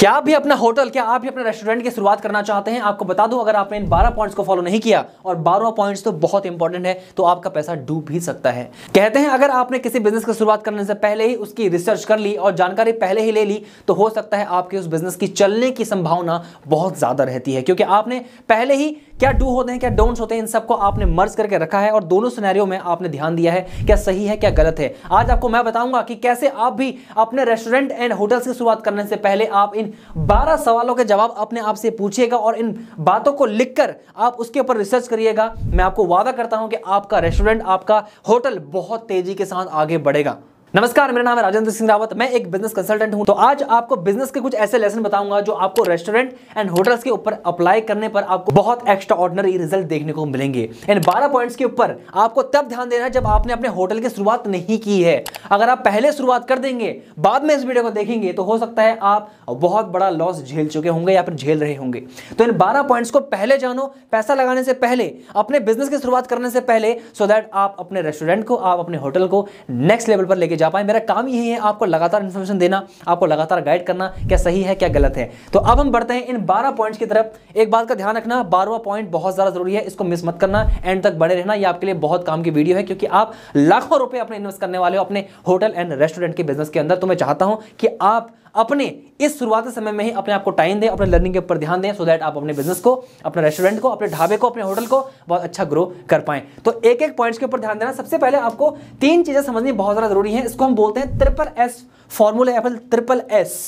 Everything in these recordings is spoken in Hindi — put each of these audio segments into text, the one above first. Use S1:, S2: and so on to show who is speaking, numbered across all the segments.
S1: क्या आप भी अपना होटल क्या आप भी अपना रेस्टोरेंट की शुरुआत करना चाहते हैं आपको बता दूं अगर आपने इन 12 पॉइंट्स को फॉलो नहीं किया और 12 पॉइंट्स तो बहुत इंपॉर्टेंट है तो आपका पैसा डूब भी सकता है कहते हैं अगर आपने किसी बिजनेस की शुरुआत करने से पहले ही उसकी रिसर्च कर ली और जानकारी पहले ही ले ली तो हो सकता है आपके उस बिजनेस की चलने की संभावना बहुत ज़्यादा रहती है क्योंकि आपने पहले ही क्या डू होते हैं क्या डोंट्स होते हैं इन सबको आपने मर्ज करके रखा है और दोनों सिनेरियो में आपने ध्यान दिया है क्या सही है क्या गलत है आज आपको मैं बताऊंगा कि कैसे आप भी अपने रेस्टोरेंट एंड होटल्स की शुरुआत करने से पहले आप इन बारह सवालों के जवाब अपने आप से पूछिएगा और इन बातों को लिख आप उसके ऊपर रिसर्च करिएगा मैं आपको वादा करता हूं कि आपका रेस्टोरेंट आपका होटल बहुत तेजी के साथ आगे बढ़ेगा नमस्कार मेरा नाम है राजेंद्र सिंह रावत मैं एक बिजनेस कंसल्टेंट हूं तो आज आपको बिजनेस के कुछ ऐसे लेसन बताऊंगा जो आपको रेस्टोरेंट एंड होटल्स के ऊपर अप्लाई करने पर आपको बहुत एक्स्ट्रा ऑर्डनरी रिजल्ट देखने को मिलेंगे इन 12 पॉइंट्स के ऊपर आपको तब ध्यान देना है जब आपने अपने होटल की शुरुआत नहीं की है अगर आप पहले शुरुआत कर देंगे बाद में इस वीडियो को देखेंगे तो हो सकता है आप बहुत बड़ा लॉस झेल चुके होंगे या फिर झेल रहे होंगे तो इन बारह पॉइंट्स को पहले जानो पैसा लगाने से पहले अपने बिजनेस की शुरुआत करने से पहले सो दैट आप अपने रेस्टोरेंट को आप अपने होटल को नेक्स्ट लेवल पर लेके जा पाए मेरा काम यही है आपको लगातार इन्फॉर्मेशन देना आपको लगातार गाइड करना क्या सही है क्या गलत है तो अब हम बढ़ते हैं इन बारह पॉइंट्स की तरफ एक बात का ध्यान रखना बारहवा पॉइंट बहुत ज़्यादा जरूरी है इसको मिस मत करना एंड तक बड़े रहना यह आपके लिए बहुत काम की वीडियो है क्योंकि आप लाखों रुपए अपने इन्वेस्ट करने वाले हो अपने होटल एंड रेस्टोरेंट के बिजनेस के अंदर तो मैं चाहता हूं कि आप अपने इस शुरुआती समय में ही अपने आप को टाइम दें अपने लर्निंग के ऊपर ध्यान दें सो दैट आप अपने बिजनेस को अपने रेस्टोरेंट को अपने ढाबे को अपने होटल को बहुत अच्छा ग्रो कर पाएं तो एक एक पॉइंट्स के ऊपर ध्यान देना सबसे पहले आपको तीन चीज़ें समझनी बहुत ज़्यादा जरूरी है इसको हम बोलते हैं ट्रिपल एस फॉर्मूला या फिर ट्रिपल एस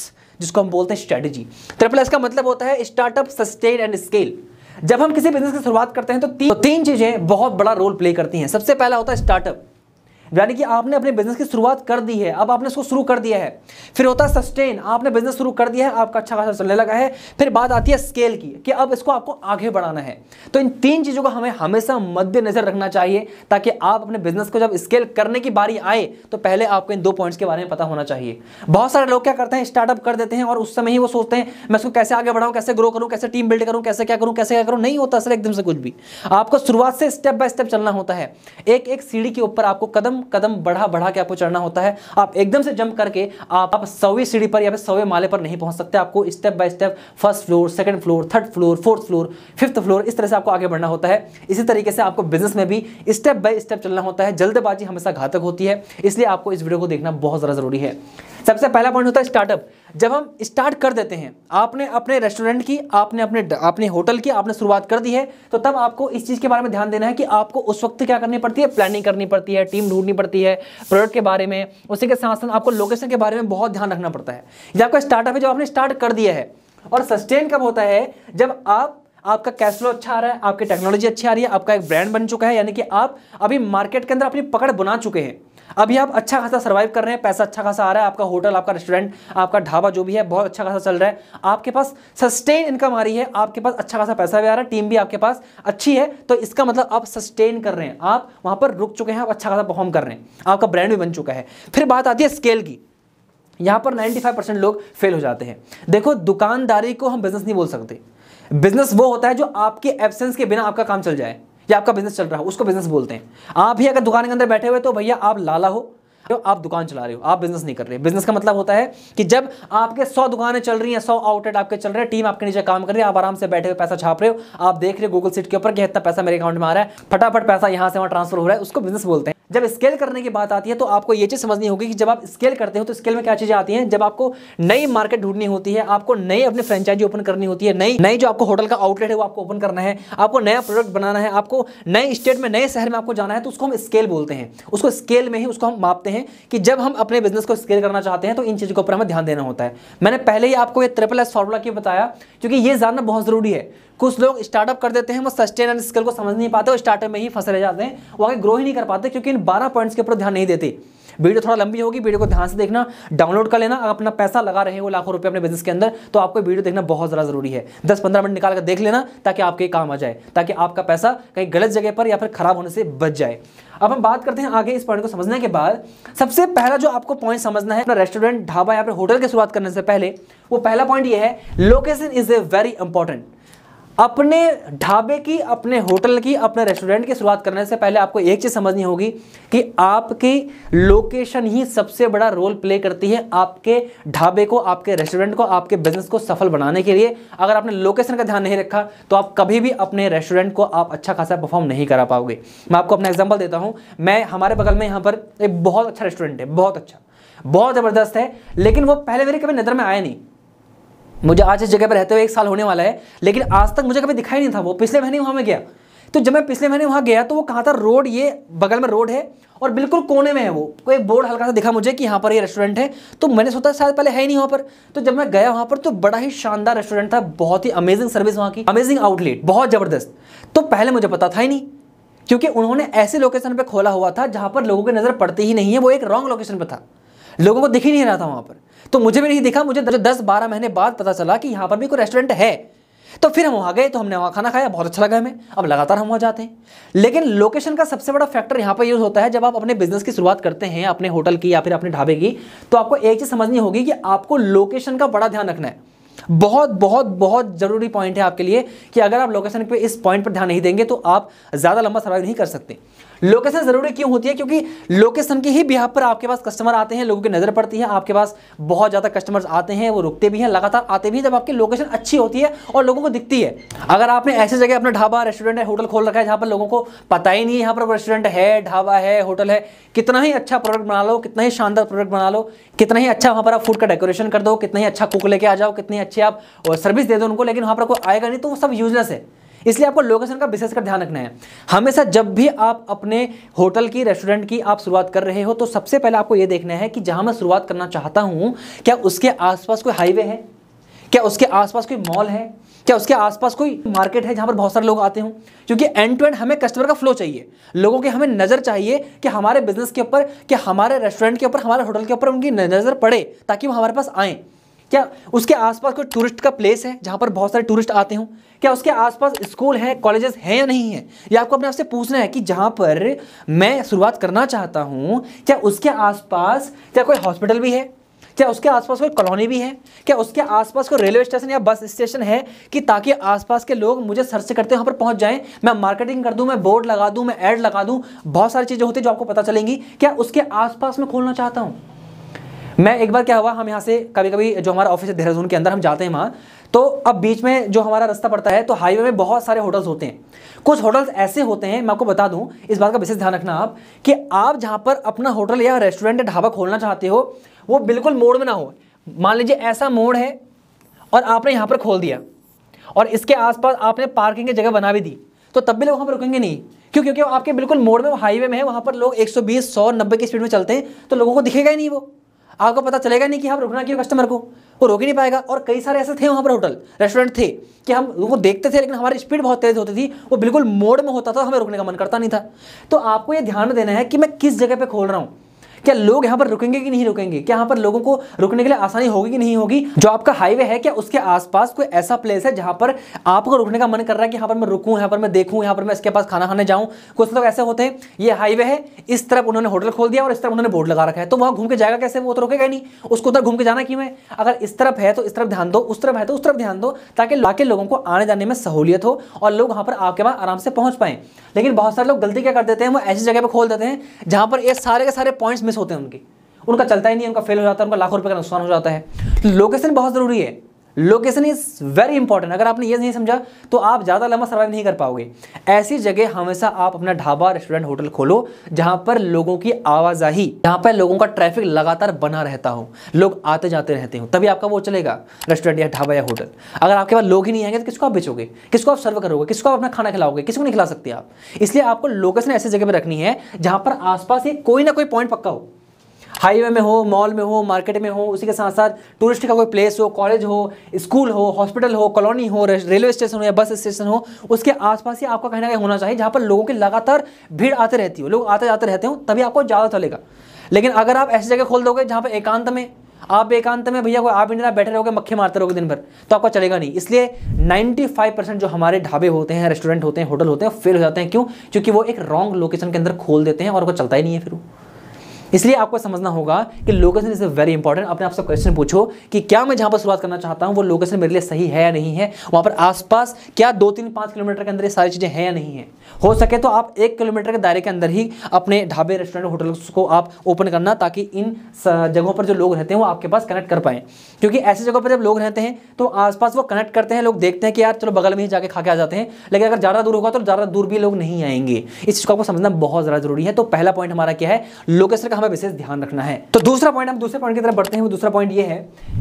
S1: जिसको हम बोलते हैं स्ट्रेटेजी ट्रिपल एस का मतलब होता है स्टार्टअप सस्टेन एंड स्केल जब हम किसी बिजनेस की शुरुआत करते हैं तो तीन, तो तीन चीज़ें बहुत बड़ा रोल प्ले करती हैं सबसे पहला होता है स्टार्टअप यानी कि आपने अपने बिजनेस की शुरुआत कर दी है अब आपने इसको शुरू कर दिया है फिर होता है सस्टेन आपने बिजनेस शुरू कर दिया है आपका अच्छा खासा चलने लगा है फिर बात आती है स्केल की कि अब इसको आपको आगे बढ़ाना है तो इन तीन चीज़ों को हमें हमेशा मद्देनजर रखना चाहिए ताकि आप अपने बिजनेस को जब स्केल करने की बारी आए तो पहले आपको इन दो पॉइंट्स के बारे में पता होना चाहिए बहुत सारे लोग क्या करते हैं स्टार्टअप कर देते हैं और उस समय ही वो सोचते हैं मैं इसको कैसे आगे बढ़ाऊँ कैसे ग्रो करूँ कैसे टीम बिल्ड करूँ कैसे क्या करूँ कैसे क्या करूँ नहीं होता सर एकदम से कुछ भी आपको शुरुआत से स्टेप बाय स्टेप चलना होता है एक एक सीढ़ी के ऊपर आपको कदम कदम बढ़ा बढ़ा के आपको चढ़ना होता है आप एकदम से जंप करके आप, आप सौवीं सीढ़ी पर या फिर सौवें माले पर नहीं पहुंच सकते आपको step by step first floor second floor third floor fourth floor fifth floor इस तरह से आपको आगे बढ़ना होता है इसी तरीके से आपको बिजनेस में भी स्टेप बाय स्टेप चलना होता है जल्दबाजी हमेशा घातक होती है इसलिए आपको इस वीडियो को देखना बहुत ज़्यादा जरूरी है सबसे पहला पॉइंट होता है स्टार्टअप जब हम स्टार्ट कर देते हैं आपने अपने रेस्टोरेंट की आपने अपने अपने होटल की आपने शुरुआत कर दी है तो तब आपको इस चीज़ के बारे में ध्यान देना है कि आपको उस वक्त क्या करनी पड़ती है प्लानिंग करनी पड़ती है टीम ढूंढनी पड़ती है प्रोडक्ट के बारे में उसी के साथ साथ आपको लोकेशन के बारे में बहुत ध्यान रखना पड़ता है जब आपका स्टार्टअप है जो आपने स्टार्ट कर दिया है और सस्टेन कब होता है जब आप आपका कैश फ्लो अच्छा आ रहा है आपकी टेक्नोलॉजी अच्छी आ रही है आपका एक ब्रांड बन चुका है यानी कि आप अभी मार्केट के अंदर अपनी पकड़ बना चुके हैं अभी आप अच्छा खासा सर्वाइव कर रहे हैं पैसा अच्छा खासा आ रहा है आपका होटल आपका रेस्टोरेंट आपका ढाबा जो भी है बहुत अच्छा खासा चल रहा है आपके पास सस्टेन इनकम आ रही है आपके पास अच्छा खासा पैसा भी आ रहा है टीम भी आपके पास अच्छी है तो इसका मतलब आप सस्टेन कर रहे हैं आप वहां पर रुक चुके हैं आप अच्छा खासा परफॉर्म कर रहे हैं आपका ब्रांड भी बन चुका है फिर बात आती है स्केल की यहां पर 95 परसेंट लोग फेल हो जाते हैं देखो दुकानदारी को हम बिजनेस नहीं बोल सकते बिजनेस वो होता है जो आपके एब्सेंस के बिना आपका काम चल जाए या आपका बिजनेस चल रहा हो उसको बिजनेस बोलते हैं आप ही अगर दुकान के अंदर बैठे हुए तो भैया आप लाला हो तो आप दुकान चला रहे हो आप बिजनेस नहीं कर रहे बिजनेस का मतलब होता है कि जब आपके सौ दुकानें चल रही हैं सौ आउटलेट आपके चल रहे हैं टीम आपके नीचे काम कर रही है आप आराम से बैठे हुए पैसा छाप रहे हो आप देख रहे हो गूगल सीट के ऊपर कि इतना पैसा मेरे अकाउंट में आ रहा है फटाफट पैसा यहाँ से वहाँ ट्रांसफर हो रहा है उसको बिजनेस बोलते हैं जब स्केल करने की बात आती है तो आपको यह चीज़ समझनी होगी कि जब आप स्केल करते हो तो स्केल में क्या चीज़ें आती हैं जब आपको नई मार्केट ढूंढनी होती है आपको नई अपनी फ्रेंचाइजी ओपन करनी होती है नई नई जो आपको होटल का आउटलेट है वो आपको ओपन करना है आपको नया प्रोडक्ट बनाना है आपको नए स्टेट में नए शहर में आपको जाना है तो उसको हम स्केल बोलते हैं उसको स्केल में ही उसको हम मापते हैं कि जब हम अपने बिजनेस को स्केल करना चाहते हैं तो इन चीज़ों के ऊपर हमें ध्यान देना होता है मैंने पहले ही आपको ये ट्रिपल एस फॉर्मूला क्यों बताया क्योंकि ये जानना बहुत ज़रूरी है कुछ लोग स्टार्टअप कर देते हैं वो सस्टेन एंड स्किल को समझ नहीं पाते और स्टार्टअप में ही फंसे रह जाते हैं वो आगे ग्रो ही नहीं कर पाते क्योंकि इन बारह पॉइंट्स के ऊपर ध्यान नहीं देते वीडियो थोड़ा लंबी होगी वीडियो को ध्यान से देखना डाउनलोड कर लेना अगर अपना पैसा लगा रहे हो लाखों रुपये अपने बिजनेस के अंदर तो आपको वीडियो देखना बहुत ज़्यादा जरूरी है दस पंद्रह मिनट निकाल कर देख लेना ताकि आपके काम आ जाए ताकि आपका पैसा कहीं गलत जगह पर या फिर खराब होने से बच जाए अब हम बात करते हैं आगे इस पॉइंट को समझने के बाद सबसे पहला जो आपको पॉइंट समझना है अपना रेस्टोरेंट ढाबा या फिर होटल की शुरुआत करने से पहले वो पहला पॉइंट ये है location is a very important अपने ढाबे की अपने होटल की अपने रेस्टोरेंट की शुरुआत करने से पहले आपको एक चीज़ समझनी होगी कि आपकी लोकेशन ही सबसे बड़ा रोल प्ले करती है आपके ढाबे को आपके रेस्टोरेंट को आपके बिजनेस को सफल बनाने के लिए अगर आपने लोकेशन का ध्यान नहीं रखा तो आप कभी भी अपने रेस्टोरेंट को आप अच्छा खासा परफॉर्म नहीं करा पाओगे मैं आपको अपना एग्जाम्पल देता हूँ मैं हमारे बगल में यहाँ पर एक बहुत अच्छा रेस्टोरेंट है बहुत अच्छा बहुत ज़बरदस्त है लेकिन वो पहले मेरी कभी नज़र में आया नहीं मुझे आज इस जगह पर रहते हुए एक साल होने वाला है लेकिन आज तक मुझे कभी दिखाई नहीं था वो पिछले महीने वहाँ में गया तो जब मैं पिछले महीने वहाँ गया तो वो कहा था रोड ये बगल में रोड है और बिल्कुल कोने में है वो कोई बोर्ड हल्का सा दिखा मुझे कि यहाँ पर ये रेस्टोरेंट है तो मैंने सोचा शायद पहले है ही नहीं वहाँ पर तो जब मैं गया वहाँ पर तो बड़ा ही शानदार रेस्टोरेंट था बहुत ही अमेजिंग सर्विस वहाँ की अमेजिंग आउटलेट बहुत ज़बरदस्त तो पहले मुझे पता था ही नहीं क्योंकि उन्होंने ऐसे लोकेशन पर खोला हुआ था जहाँ पर लोगों की नज़र पड़ती ही नहीं है वो एक रॉन्ग लोकेशन पर था लोगों को दिख ही नहीं रहा था वहां पर तो मुझे भी नहीं दिखा मुझे दस बारह महीने बाद पता चला कि यहां पर भी कोई रेस्टोरेंट है तो फिर हम वहां गए तो हमने वहां खाना खाया बहुत अच्छा लगा हमें अब लगातार हम वहां जाते हैं लेकिन लोकेशन का सबसे बड़ा फैक्टर यहां पर यूज़ होता है जब आप अपने बिजनेस की शुरुआत करते हैं अपने होटल की या फिर अपने ढाबे की तो आपको एक चीज़ समझनी होगी कि आपको लोकेशन का बड़ा ध्यान रखना है बहुत बहुत बहुत ज़रूरी पॉइंट है आपके लिए कि अगर आप लोकेशन पे इस पॉइंट पर ध्यान नहीं देंगे तो आप ज़्यादा लंबा सर्वाइव नहीं कर सकते लोकेशन ज़रूरी क्यों होती है क्योंकि लोकेशन के ही बिहार पर आपके पास कस्टमर आते हैं लोगों की नज़र पड़ती है आपके पास बहुत ज़्यादा कस्टमर्स आते हैं वो रुकते भी हैं लगातार आते भी जब आपकी लोकेशन अच्छी होती है और लोगों को दिखती है अगर आपने ऐसी जगह अपना ढाबा रेस्टोरेंट है होटल खोल रखा है जहां पर लोगों को पता ही नहीं है यहाँ पर रेस्टोरेंट है ढाबा है होटल है कितना ही अच्छा प्रोडक्ट बना लो कितना ही शानदार प्रोडक्ट बना लो कितना ही अच्छा वहाँ पर आप फूड का डेकोरेशन कर दो कितना ही अच्छा कुक लेके आ जाओ कितनी अच्छी आप सर्विस दे दो उनको लेकिन वहाँ पर कोई आएगा नहीं तो वो सब यूजलेस है इसलिए आपको लोकेशन का विशेष कर ध्यान रखना है हमेशा जब भी आप अपने होटल की रेस्टोरेंट की आप शुरुआत कर रहे हो तो सबसे पहले आपको ये देखना है कि जहाँ मैं शुरुआत करना चाहता हूँ क्या उसके आसपास कोई हाईवे है क्या उसके आसपास कोई मॉल है क्या उसके आसपास कोई मार्केट है जहाँ पर बहुत सारे लोग आते हों क्योंकि एंड टू एंड हमें कस्टमर का फ्लो चाहिए लोगों की हमें नज़र चाहिए कि हमारे बिजनेस के ऊपर कि हमारे रेस्टोरेंट के ऊपर हमारे होटल के ऊपर उनकी नज़र पड़े ताकि वो हमारे पास आएँ क्या उसके आसपास कोई टूरिस्ट का प्लेस है जहाँ पर बहुत सारे टूरिस्ट आते हों क्या उसके आसपास स्कूल हैं कॉलेजेस हैं या नहीं है या आपको अपने आपसे पूछना है कि जहाँ पर मैं शुरुआत करना चाहता हूँ क्या उसके आसपास क्या कोई हॉस्पिटल भी है क्या उसके आसपास कोई कॉलोनी भी है क्या उसके आसपास कोई रेलवे स्टेशन या बस स्टेशन है कि ताकि आसपास के लोग मुझे सर्च करते वहाँ पर पहुँच जाएं मैं मार्केटिंग कर दूँ मैं बोर्ड लगा दूँ मैं ऐड लगा दूँ बहुत सारी चीज़ें होती हैं जो आपको पता चलेंगी क्या उसके आसपास मैं खोलना चाहता हूँ मैं एक बार क्या हुआ हम यहाँ से कभी कभी जो हमारा ऑफिस है देहरादून के अंदर हम जाते हैं वहाँ तो अब बीच में जो हमारा रास्ता पड़ता है तो हाईवे में बहुत सारे होटल्स होते हैं कुछ होटल्स ऐसे होते हैं मैं आपको बता दूं इस बात का विशेष ध्यान रखना आप कि आप जहाँ पर अपना होटल या रेस्टोरेंट या ढाबा खोलना चाहते हो वो बिल्कुल मोड़ में ना हो मान लीजिए ऐसा मोड़ है और आपने यहाँ पर खोल दिया और इसके आसपास आपने पार्किंग की जगह बना भी दी तो तब भी लोग वहाँ पर रुकेंगे नहीं क्यों क्योंकि आपके बिल्कुल मोड़ में हाईवे में है वहाँ पर लोग 120, 100, 90 की स्पीड में चलते हैं तो लोगों को दिखेगा ही नहीं वो आपको पता चलेगा नहीं कि हम रुकना क्यों कस्टमर को वो रोक ही नहीं पाएगा और कई सारे ऐसे थे वहाँ पर होटल रेस्टोरेंट थे कि हम वो देखते थे लेकिन हमारी स्पीड बहुत तेज़ होती थी वो बिल्कुल मोड में होता था हमें रुकने का मन करता नहीं था तो आपको ये ध्यान देना है कि मैं किस जगह पर खोल रहा हूँ क्या लोग यहाँ पर रुकेंगे कि नहीं रुकेंगे क्या यहाँ पर लोगों को रुकने के लिए आसानी होगी कि नहीं होगी जो आपका हाईवे है क्या उसके आसपास कोई ऐसा प्लेस है जहां पर आपको रुकने का मन कर रहा है कि यहाँ पर मैं रुकू यहाँ पर मैं देखूं यहाँ पर मैं इसके पास खाना खाने जाऊं कुछ लोग ऐसे होते हैं ये हाईवे है इस तरफ उन्होंने होटल खोल दिया और इस तरफ उन्होंने बोर्ड लगा रखा है तो वहां घूम के जाएगा कैसे वो तो रुकेगा नहीं उसको उधर घूम के जाना कि मैं अगर इस तरफ है तो इस तरफ ध्यान दो उस तरफ है तो उस तरफ ध्यान दो ताकि लाके लोगों को आने जाने में सहूलियत हो और लोग वहां पर आपके पास आराम से पहुंच पाए लेकिन बहुत सारे लोग गलती क्या कर देते हैं वो ऐसी जगह पर खोल देते हैं जहां पर ये सारे के सारे पॉइंट्स सर्विस होते हैं उनकी उनका चलता ही नहीं उनका फेल हो जाता है उनका लाखों रुपये का नुकसान हो जाता है लोकेशन बहुत ज़रूरी है लोकेशन इज़ वेरी इंपॉर्टेंट अगर आपने ये नहीं समझा तो आप ज़्यादा लंबा सर्वाइव नहीं कर पाओगे ऐसी जगह हमेशा आप अपना ढाबा रेस्टोरेंट होटल खोलो जहाँ पर लोगों की आवाजाही जहाँ पर लोगों का ट्रैफिक लगातार बना रहता हो लोग आते जाते रहते हो तभी आपका वो चलेगा रेस्टोरेंट या ढाबा या होटल अगर आपके पास लोग ही नहीं आएंगे तो किसको आप बेचोगे किसको आप सर्व करोगे किसको आप अपना खाना खिलाओगे किसको नहीं खिला सकते आप इसलिए आपको लोकेशन ऐसी जगह पर रखनी है जहाँ पर आसपास ही कोई ना कोई पॉइंट पक्का हो हाईवे में हो मॉल में हो मार्केट में हो उसी के साथ साथ टूरिस्ट का कोई प्लेस हो कॉलेज हो स्कूल हो हॉस्पिटल हो कॉलोनी हो रेलवे स्टेशन हो या बस स्टेशन हो उसके आसपास ही आपका कहीं ना कहीं होना चाहिए जहाँ पर लोगों की लगातार भीड़ आते रहती हो लोग आते जाते रहते हो तभी आपको ज़्यादा चलेगा लेकिन अगर आप ऐसी जगह खोल दोगे जहाँ पर एकांत में आप एकांत में भैया आप इंडिया बैठे रहोगे मक्खी मारते रहोगे दिन भर तो आपका चलेगा नहीं इसलिए 95 परसेंट जो हमारे ढाबे होते हैं रेस्टोरेंट होते हैं होटल होते हैं फेल हो जाते हैं क्यों क्योंकि वो एक रॉन्ग लोकेशन के अंदर खोल देते हैं और वो चलता ही नहीं है फिर वो इसलिए आपको समझना होगा कि लोकेशन इज वेरी इंपॉर्टेंट अपने आपसे क्वेश्चन पूछो कि क्या मैं जहां पर शुरुआत करना चाहता हूँ वो लोकेशन मेरे लिए सही है या नहीं है वहां पर आसपास क्या दो तीन पांच किलोमीटर के अंदर ये सारी चीज़ें हैं या नहीं है हो सके तो आप एक किलोमीटर के दायरे के अंदर ही अपने ढाबे रेस्टोरेंट होटल को आप ओपन करना ताकि इन जगहों पर जो लोग रहते हैं वो आपके पास कनेक्ट कर पाए क्योंकि ऐसी जगहों पर जब लोग रहते हैं तो आसपास वो कनेक्ट करते हैं लोग देखते हैं कि यार चलो बगल में ही जाके खा के आ जाते हैं लेकिन अगर ज़्यादा दूर होगा तो ज़्यादा दूर भी लोग नहीं आएंगे इस चीज़ को आपको समझना बहुत ज़्यादा जरूरी है तो पहला पॉइंट हमारा क्या है लोकेशन का हमें विशेष ध्यान रखना है तो दूसरा पॉइंट हम दूसरे पॉइंट की तरफ बढ़ते हैं वो दूसरा पॉइंट ये है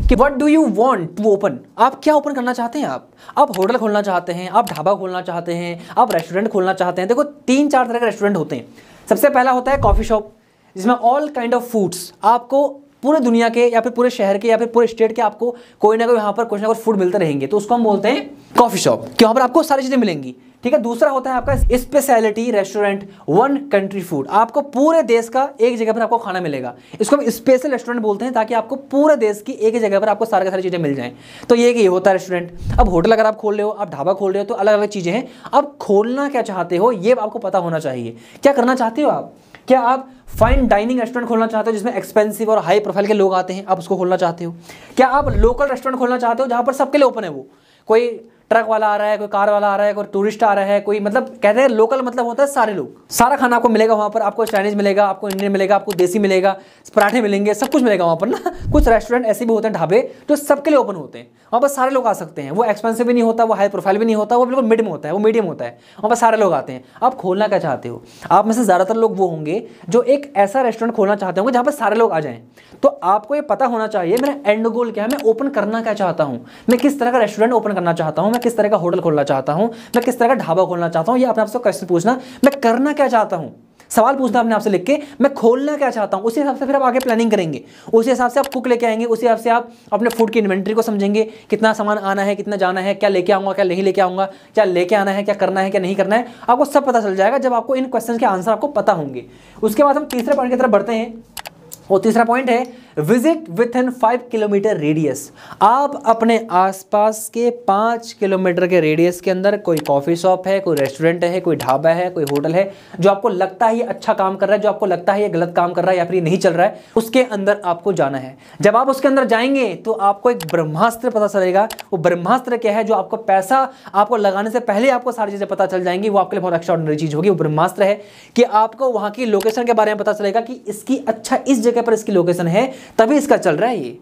S1: कि what do you want to open आप क्या ओपन करना चाहते हैं आप आप होटल खोलना चाहते हैं आप ढाबा खोलना चाहते हैं आप रेस्टोरेंट खोलना चाहते हैं देखो तीन चार तरह के रेस्टोरेंट होते हैं सबसे पहला होता है कॉफ़ी शॉप जिसमें ऑल काइंड ऑफ फूड्स आपको पूरे दुनिया के या फिर पूरे शहर के या फिर पूरे स्टेट के आपको कोई ना कोई यहाँ पर कुछ ना कुछ फूड मिलते रहेंगे तो उसको हम बोलते हैं कॉफी शॉप कि वहाँ पर आपको सारी चीज़ें मिलेंगी ठीक है दूसरा होता है आपका speciality restaurant one country food आपको पूरे देश का एक जगह पर आपको खाना मिलेगा इसको हम स्पेशल रेस्टोरेंट बोलते हैं ताकि आपको पूरे देश की एक जगह पर आपको सारे सारी चीज़ें मिल जाएं तो ये कि ये होता है रेस्टोरेंट अब होटल अगर आप खोल रहे हो आप ढाबा खोल रहे हो तो अलग अलग चीज़ें हैं अब खोलना क्या चाहते हो ये आपको पता होना चाहिए क्या करना चाहते हो आप क्या आप फाइन डाइनिंग रेस्टोरेंट खोलना चाहते हो जिसमें एक्सपेंसिव और हाई प्रोफाइल के लोग आते हैं आप उसको खोलना चाहते हो क्या आप लोकल रेस्टोरेंट खोलना चाहते हो जहां पर सबके लिए ओपन है वो कोई ट्रक वाला आ रहा है कोई कार वाला आ रहा है कोई टूरिस्ट आ रहा है कोई मतलब कहते हैं लोकल मतलब होता है सारे लोग सारा खाना आपको मिलेगा वहाँ पर आपको चाइनीज़ मिलेगा आपको इंडियन मिलेगा आपको देसी मिलेगा पराठे मिलेंगे सब कुछ मिलेगा वहाँ पर ना कुछ रेस्टोरेंट ऐसे भी होते हैं ढाबे जो सबके लिए ओपन होते हैं वहाँ पर सारे लोग आ सकते हैं वो एक्सपेंसिव भी नहीं होता वो हाई प्रोफाइल भी नहीं होता वो बिल्कुल मिड में होता है वो मीडियम होता है वहाँ पर सारे लोग आते हैं आप खोलना क्या चाहते हो आप में से ज़्यादातर लोग वो होंगे जो एक ऐसा रेस्टोरेंट खोलना चाहते होंगे जहाँ पर सारे लोग आ जाएँ तो आपको ये पता होना चाहिए मेरा एंड गोल क्या है मैं ओपन करना क्या चाहता हूँ मैं किस तरह का रेस्टोरेंट ओपन करना चाहता हूँ मैं किस तरह का होटल खोलना चाहता हूं मैं किस तरह का ढाबा खोलना चाहता हूं यह अपने आपसे क्वेश्चन पूछना मैं करना क्या चाहता हूं सवाल पूछना अपने आपसे लिख के मैं खोलना क्या चाहता हूँ उसी हिसाब से फिर आप आगे प्लानिंग करेंगे उसी हिसाब से आप कुक लेके आएंगे उसी हिसाब से आप अपने फूड की इन्वेंट्री को समझेंगे कितना सामान आना है कितना जाना है क्या लेके आऊँगा क्या नहीं लेके आऊँगा क्या लेके आना है क्या करना है क्या नहीं करना है आपको सब पता चल जाएगा जब आपको इन क्वेश्चन के आंसर आपको पता होंगे उसके बाद हम तीसरे पॉइंट की तरफ बढ़ते हैं और तीसरा पॉइंट है visit within five kilometre radius आप अपने आसपास के पाँच किलोमीटर के रेडियस के अंदर कोई कॉफ़ी शॉप है कोई रेस्टोरेंट है कोई ढाबा है कोई होटल है जो आपको लगता है ये अच्छा काम कर रहा है जो आपको लगता है ये गलत काम कर रहा है या फिर ये नहीं चल रहा है उसके अंदर आपको जाना है जब आप उसके अंदर जाएंगे तो आपको एक ब्रह्मास्त्र पता चलेगा वो ब्रह्मास्त्र क्या है जो आपको पैसा आपको लगाने से पहले आपको सारी चीज़ें पता चल जाएंगी वो आपके लिए बहुत एक्स्ट्रॉर्डनरी चीज़ होगी वो ब्रह्मास्त्र है कि आपको वहाँ की लोकेशन के बारे में पता चलेगा कि इसकी अच्छा इस जगह पर इसकी लोकेशन है तभी इसका चल रहा है ये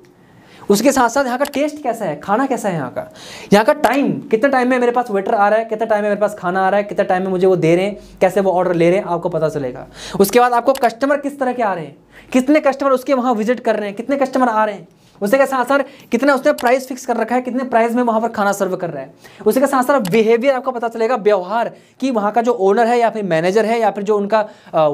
S1: उसके साथ साथ यहाँ का टेस्ट कैसा है खाना कैसा है यहाँ का यहाँ का टाइम कितने टाइम में मेरे पास वेटर आ रहा है कितने टाइम में मेरे पास खाना आ रहा है कितने टाइम में मुझे वो दे रहे हैं कैसे वो ऑर्डर ले रहे हैं आपको पता चलेगा उसके बाद आपको कस्टमर किस तरह के आ रहे हैं कितने कस्टमर उसके वहाँ विजिट कर रहे हैं कितने कस्टमर आ रहे हैं उसे के साथ साथ कितना उसने प्राइस फिक्स कर रखा है कितने प्राइस में वहां पर खाना सर्व कर रहा है उसी के साथ साथ बिहेवियर आपको पता चलेगा व्यवहार कि वहाँ का जो ओनर है या फिर मैनेजर है या फिर जो उनका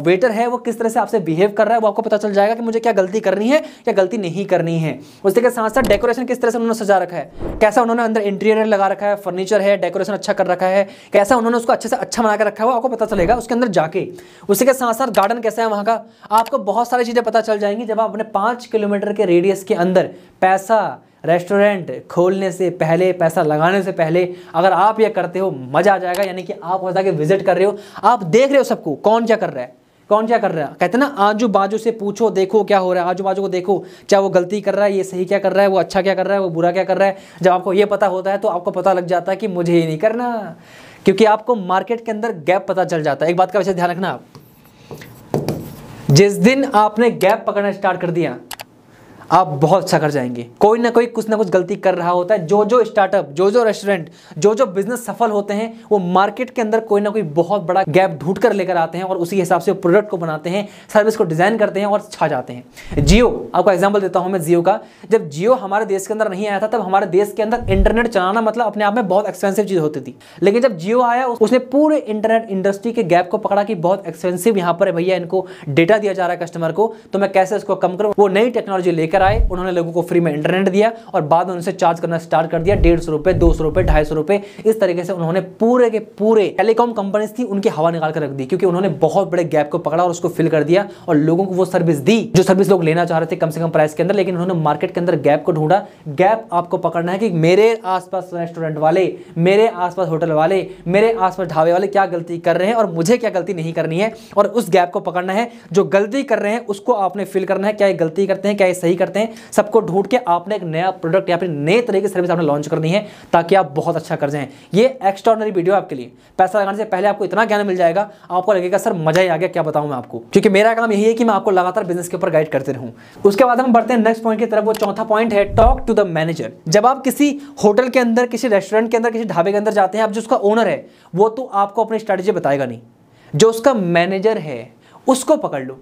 S1: वेटर है वो किस तरह से आपसे बिहेव कर रहा है वो आपको पता चल जाएगा कि मुझे क्या गलती करनी है या गलती नहीं करनी है उसी के साथ साथ डेकोरेशन किस तरह से उन्होंने सजा रखा है कैसा उन्होंने अंदर इंटीरियर लगा रखा है फर्नीचर है डेकोरेशन अच्छा कर रखा है कैसा उन्होंने उसको अच्छे से अच्छा बनाकर रखा है वो आपको पता चलेगा उसके अंदर जाके उसी के साथ साथ गार्डन कैसा है वहाँ का आपको बहुत सारी चीज़ें पता चल जाएंगी जब आप अपने पाँच किलोमीटर के रेडियस के अंदर पैसा रेस्टोरेंट खोलने से पहले पैसा लगाने से पहले अगर आप ये करते हो मज़ा आ जाएगा यानी कि आप वहाँ जाके विजिट कर रहे हो आप देख रहे हो सबको कौन क्या कर रहा है कौन क्या कर रहा है कहते ना आजू बाजू से पूछो देखो क्या हो रहा है आजू बाजू को देखो चाहे वो गलती कर रहा है ये सही क्या कर रहा है वो अच्छा क्या कर रहा है वो बुरा क्या कर रहा है जब आपको ये पता होता है तो आपको पता लग जाता है कि मुझे ये नहीं करना क्योंकि आपको मार्केट के अंदर गैप पता चल जाता है एक बात का विशेष ध्यान रखना आप जिस दिन आपने गैप पकड़ना स्टार्ट कर दिया आप बहुत अच्छा कर जाएंगे कोई ना कोई कुछ ना कुछ गलती कर रहा होता है जो जो स्टार्टअप जो जो रेस्टोरेंट जो जो बिजनेस सफल होते हैं वो मार्केट के अंदर कोई ना कोई बहुत बड़ा गैप ढूंढ कर लेकर आते हैं और उसी हिसाब से प्रोडक्ट को बनाते हैं सर्विस को डिज़ाइन करते हैं और छा जाते हैं जियो आपको एग्जाम्पल देता हूं मैं जियो का जब जियो हमारे देश के अंदर नहीं आया था तब हमारे देश के अंदर इंटरनेट चलाना मतलब अपने आप में बहुत एक्सपेंसिव चीज़ होती थी लेकिन जब जियो आया उसने पूरे इंटरनेट इंडस्ट्री के गैप को पकड़ा कि बहुत एक्सपेंसिव यहाँ पर भैया इनको डेटा दिया जा रहा है कस्टमर को तो मैं कैसे इसको कम करूँ वो नई टेक्नोलॉजी लेकर लेकर आए उन्होंने लोगों को फ्री में इंटरनेट दिया और बाद में उनसे चार्ज करना स्टार्ट कर दिया डेढ़ सौ रुपए दो सौ रुपए ढाई सौ रुपए इस तरीके से उन्होंने पूरे के पूरे टेलीकॉम कंपनीज थी उनकी हवा निकाल कर रख दी क्योंकि उन्होंने बहुत बड़े गैप को पकड़ा और उसको फिल कर दिया और लोगों को वो सर्विस दी जो सर्विस लोग लेना चाह रहे थे कम से कम प्राइस के अंदर लेकिन उन्होंने मार्केट के अंदर गैप को ढूंढा गैप आपको पकड़ना है कि मेरे आसपास रेस्टोरेंट वाले मेरे आसपास होटल वाले मेरे आसपास ढाबे वाले क्या गलती कर रहे हैं और मुझे क्या गलती नहीं करनी है और उस गैप को पकड़ना है जो गलती कर रहे हैं उसको आपने फिल करना है क्या ये गलती करते हैं क्या ये सही करते हैं सबको ढूंढ के आपने एक नया प्रोडक्ट या फिर नए तरह की सर्विस आपने लॉन्च करनी है ताकि आप बहुत अच्छा कर जाएं ये एक्स्ट्रॉर्डनरी वीडियो आपके लिए पैसा लगाने से पहले आपको इतना ज्ञान मिल जाएगा आपको लगेगा सर मजा ही आ गया क्या बताऊं मैं आपको क्योंकि मेरा काम यही है कि मैं आपको लगातार बिजनेस के ऊपर गाइड करते रहूं उसके बाद हम बढ़ते हैं नेक्स्ट पॉइंट की तरफ वो चौथा पॉइंट है टॉक टू द मैनेजर जब आप किसी होटल के अंदर किसी रेस्टोरेंट के अंदर किसी ढाबे के अंदर जाते हैं आप जो उसका ओनर है वो तो आपको अपनी स्ट्रेटेजी बताएगा नहीं जो उसका मैनेजर है उसको पकड़ लो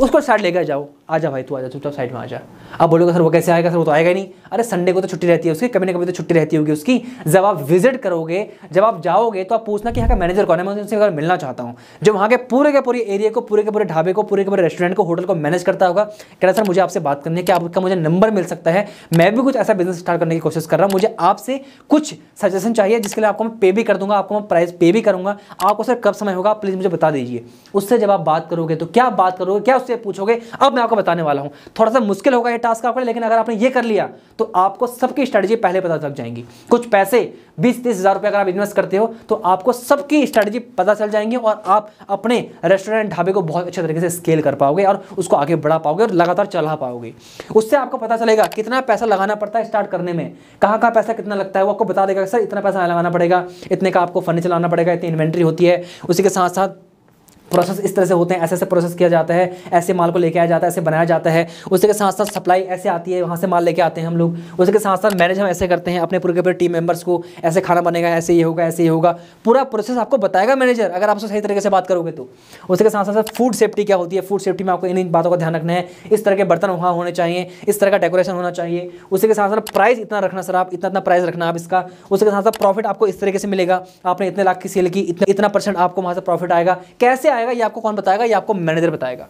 S1: उसको साइड लेकर जाओ जा भाई तू जा चुपचाप साइड तो में जा अब बोलोगे सर वो कैसे आएगा सर वो तो आएगा ही नहीं अरे संडे को तो छुट्टी रहती है उसकी कभी ना कभी तो छुट्टी रहती होगी उसकी जब आप विजिट करोगे जब आप जाओगे तो आप पूछना कि यहाँ का मैनेजर कौन है मैं उनसे अगर मिलना चाहता हूँ जो वहाँ के पूरे के पूरे एरिया को पूरे के पूरे ढाबे को पूरे के पूरे रेस्टोरेंट को होटल को मैनेज करता होगा कह रहा सर मुझे आपसे बात करनी है कि आपका मुझे नंबर मिल सकता है मैं भी कुछ ऐसा बिजनेस स्टार्ट करने की कोशिश कर रहा हूँ मुझे आपसे कुछ सजेशन चाहिए जिसके लिए आपको मैं पे भी कर दूंगा आपको मैं प्राइस पे भी करूँगा आपको सर कब समय होगा प्लीज़ मुझे बता दीजिए उससे जब आप बात करोगे तो क्या बात करोगे करोगे क्या उससे पूछोगे अब मैं आपको बताने वाला हूं थोड़ा सा मुश्किल होगा ये टास्क आपके लेकिन अगर आपने ये कर लिया तो आपको सबकी स्ट्रेटजी पहले पता चल जाएंगी कुछ पैसे बीस तीस हज़ार रुपये अगर आप इन्वेस्ट करते हो तो आपको सबकी स्ट्रेटजी पता चल जाएंगी और आप अपने रेस्टोरेंट ढाबे को बहुत अच्छे तरीके से स्केल कर पाओगे और उसको आगे बढ़ा पाओगे और लगातार चला पाओगे उससे आपको पता चलेगा कितना पैसा लगाना पड़ता है स्टार्ट करने में कहाँ कहाँ पैसा कितना लगता है वो आपको बता देगा सर इतना पैसा लगाना पड़ेगा इतने का आपको फर्नीचर लाना पड़ेगा इतनी इन्वेंट्री होती है उसी के साथ साथ प्रोसेस इस तरह से होते हैं ऐसे ऐसे प्रोसेस किया जाता है ऐसे माल को लेके आया जाता है ऐसे बनाया जाता है उसी के साथ साथ सप्लाई ऐसे आती है वहाँ से माल लेके आते हैं हम लोग उसी के साथ साथ मैनेज हम ऐसे करते हैं अपने पूरे के पूरे टीम मेंबर्स को ऐसे खाना बनेगा ऐसे ये होगा ऐसे ये होगा पूरा प्रोसेस आपको बताएगा मैनेजर अगर आप सही तरीके से बात करोगे तो उसी के साथ साथ फूड सेफ्टी क्या होती है फूड सेफ्टी में आपको इन बातों का ध्यान रखना है इस तरह के बर्तन वहाँ होने चाहिए इस तरह का डेकोरेशन होना चाहिए उसी के साथ साथ प्राइस इतना रखना सर आप इतना इतना प्राइस रखना आप इसका उसके साथ साथ प्रॉफिट आपको इस तरीके से मिलेगा आपने इतने लाख की सेल की इतना इतना परसेंट आपको वहाँ से प्रॉफिट आएगा कैसे आएगा बताएगा या आपको कौन बताएगा या आपको मैनेजर बताएगा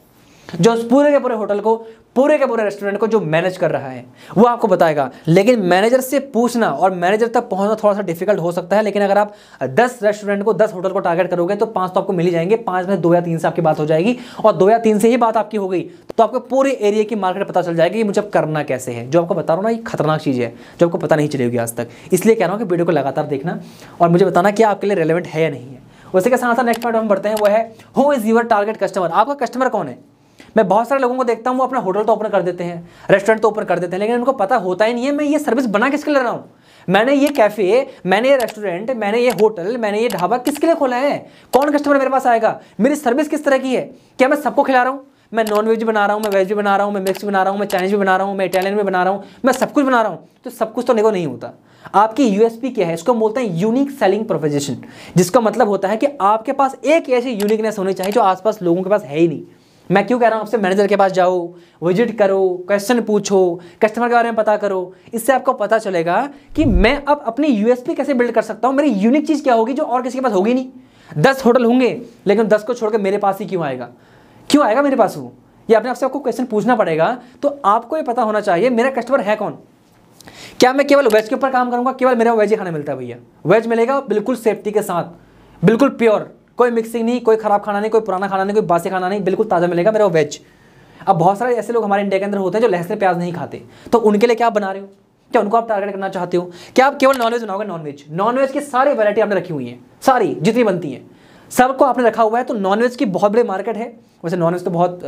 S1: जो पूरे के पूरे होटल को पूरे के पूरे रेस्टोरेंट को जो मैनेज कर रहा है वो आपको बताएगा लेकिन मैनेजर से पूछना और मैनेजर तक पहुंचना थोड़ा सा डिफिकल्ट हो सकता है लेकिन अगर आप 10 रेस्टोरेंट को 10 होटल को टारगेट करोगे तो पांच तो आपको मिल ही जाएंगे पांच में दो या तीन से आपकी बात हो जाएगी और दो या तीन से ही बात आपकी हो गई तो आपको पूरे एरिया की मार्केट पता चल जाएगी कि मुझे अब करना कैसे है जो आपको बता रहा हूँ ना ये खतरनाक चीज़ है जो आपको पता नहीं चलेगी आज तक इसलिए कह रहा हूँ कि वीडियो को लगातार देखना और मुझे बताना कि आपके लिए रेलिवेंट है या नहीं है उसी के साथ साथ नेक्स्ट पॉइंट हम बढ़ते हैं वो है who is your target customer आपका कस्टमर कौन है मैं बहुत सारे लोगों को देखता हूँ वो अपना होटल तो ओपन कर देते हैं रेस्टोरेंट तो ओपन कर देते हैं लेकिन उनको पता होता ही नहीं है मैं ये सर्विस बना किसके लिए रहा हूँ मैंने ये कैफ़े मैंने ये रेस्टोरेंट मैंने ये होटल मैंने ये ढाबा किसके लिए खोला है कौन कस्टमर मेरे पास आएगा मेरी सर्विस किस तरह की है क्या मैं सबको खिला रहा हूँ मैं नॉन वेज भी बना रहा हूँ मैं वेज भी बना रहा हूँ मैं मिक्स भी बना रहा हूँ मैं चाइनीज़ भी बना रहा हूँ मैं इटालियन भी बना रहा हूँ मैं सब कुछ बना रहा हूँ तो सब कुछ तो नेगो नहीं होता आपकी यूएसपी क्या है इसको हम बोलते हैं यूनिक सेलिंग प्रोपोजिशन जिसका मतलब होता है कि आपके पास एक ऐसी यूनिकनेस होनी चाहिए जो आसपास लोगों के पास है ही नहीं मैं क्यों कह रहा हूँ आपसे मैनेजर के पास जाओ विजिट करो क्वेश्चन पूछो कस्टमर के बारे में पता करो इससे आपको पता चलेगा कि मैं अब अपनी यूएसपी कैसे बिल्ड कर सकता हूँ मेरी यूनिक चीज़ क्या होगी जो और किसी के पास होगी नहीं दस होटल होंगे लेकिन दस को छोड़कर मेरे पास ही क्यों आएगा क्यों आएगा मेरे पास वो ये अपने आपसे आपको क्वेश्चन पूछना पड़ेगा तो आपको ये पता होना चाहिए मेरा कस्टमर है कौन क्या मैं केवल वेज के ऊपर काम करूंगा केवल मेरा वेज ही खाना मिलता है भैया वेज मिलेगा बिल्कुल सेफ्टी के साथ बिल्कुल प्योर कोई मिक्सिंग नहीं कोई खराब खाना नहीं कोई पुराना खाना नहीं कोई बासी खाना नहीं बिल्कुल ताज़ा मिलेगा मेरा वेज अब बहुत सारे ऐसे लोग हमारे इंडिया के अंदर होते हैं जो लहसुन प्याज नहीं खाते तो उनके लिए क्या आप बना रहे हो क्या उनको आप टारगेट करना चाहते हो क्या आप केवल नॉनवेज बनाओगे नॉनवेज नॉनवेज की सारी वैरायटी आपने रखी हुई है सारी जितनी बनती है सबको आपने रखा हुआ है तो नॉनवेज की बहुत बड़ी मार्केट है वैसे नॉनवेज तो बहुत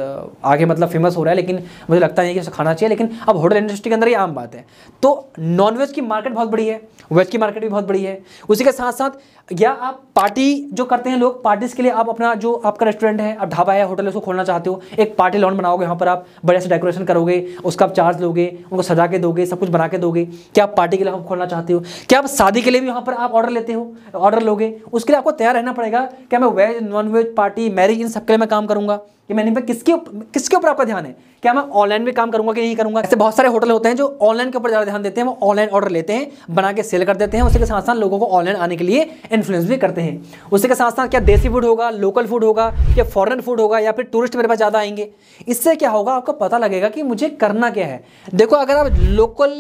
S1: आगे मतलब फेमस हो रहा है लेकिन मुझे लगता नहीं है कि खाना चाहिए लेकिन अब होटल इंडस्ट्री के अंदर ये आम बात है तो नॉनवेज की मार्केट बहुत बड़ी है वेज की मार्केट भी बहुत बड़ी है उसी के साथ साथ या आप पार्टी जो करते हैं लोग पार्टीज़ के लिए आप अपना जो आपका रेस्टोरेंट है आप ढाबा है होटल उसको खोलना चाहते हो एक पार्टी लॉन बनाओगे यहाँ पर आप बढ़िया से डेकोरेशन करोगे उसका आप चार्ज लोगे उनको सजा के दोगे सब कुछ बना के दोगे क्या आप पार्टी के लिए खोलना चाहते हो क्या आप शादी के लिए भी वहाँ पर आप ऑर्डर लेते हो ऑर्डर लोगे उसके लिए आपको तैयार रहना पड़ेगा क्या मैं veg non veg party marriage इन सब के लिए मैं काम करूँगा कि मैंने पे किसके किसके ऊपर आपका ध्यान है क्या मैं ऑनलाइन में काम करूंगा कि नहीं करूंगा ऐसे बहुत सारे होटल होते हैं जो ऑनलाइन के ऊपर ज़्यादा ध्यान देते हैं वो ऑनलाइन ऑर्डर लेते हैं बना के सेल कर देते हैं उसी के साथ साथ लोगों को ऑनलाइन आने के लिए इन्फ्लुएंस भी करते हैं उसी के साथ साथ क्या देसी फूड होगा लोकल फूड होगा या फॉरन फूड होगा या फिर टूरिस्ट मेरे पास ज़्यादा आएंगे इससे क्या होगा आपको पता लगेगा कि मुझे करना क्या है देखो अगर आप लोकल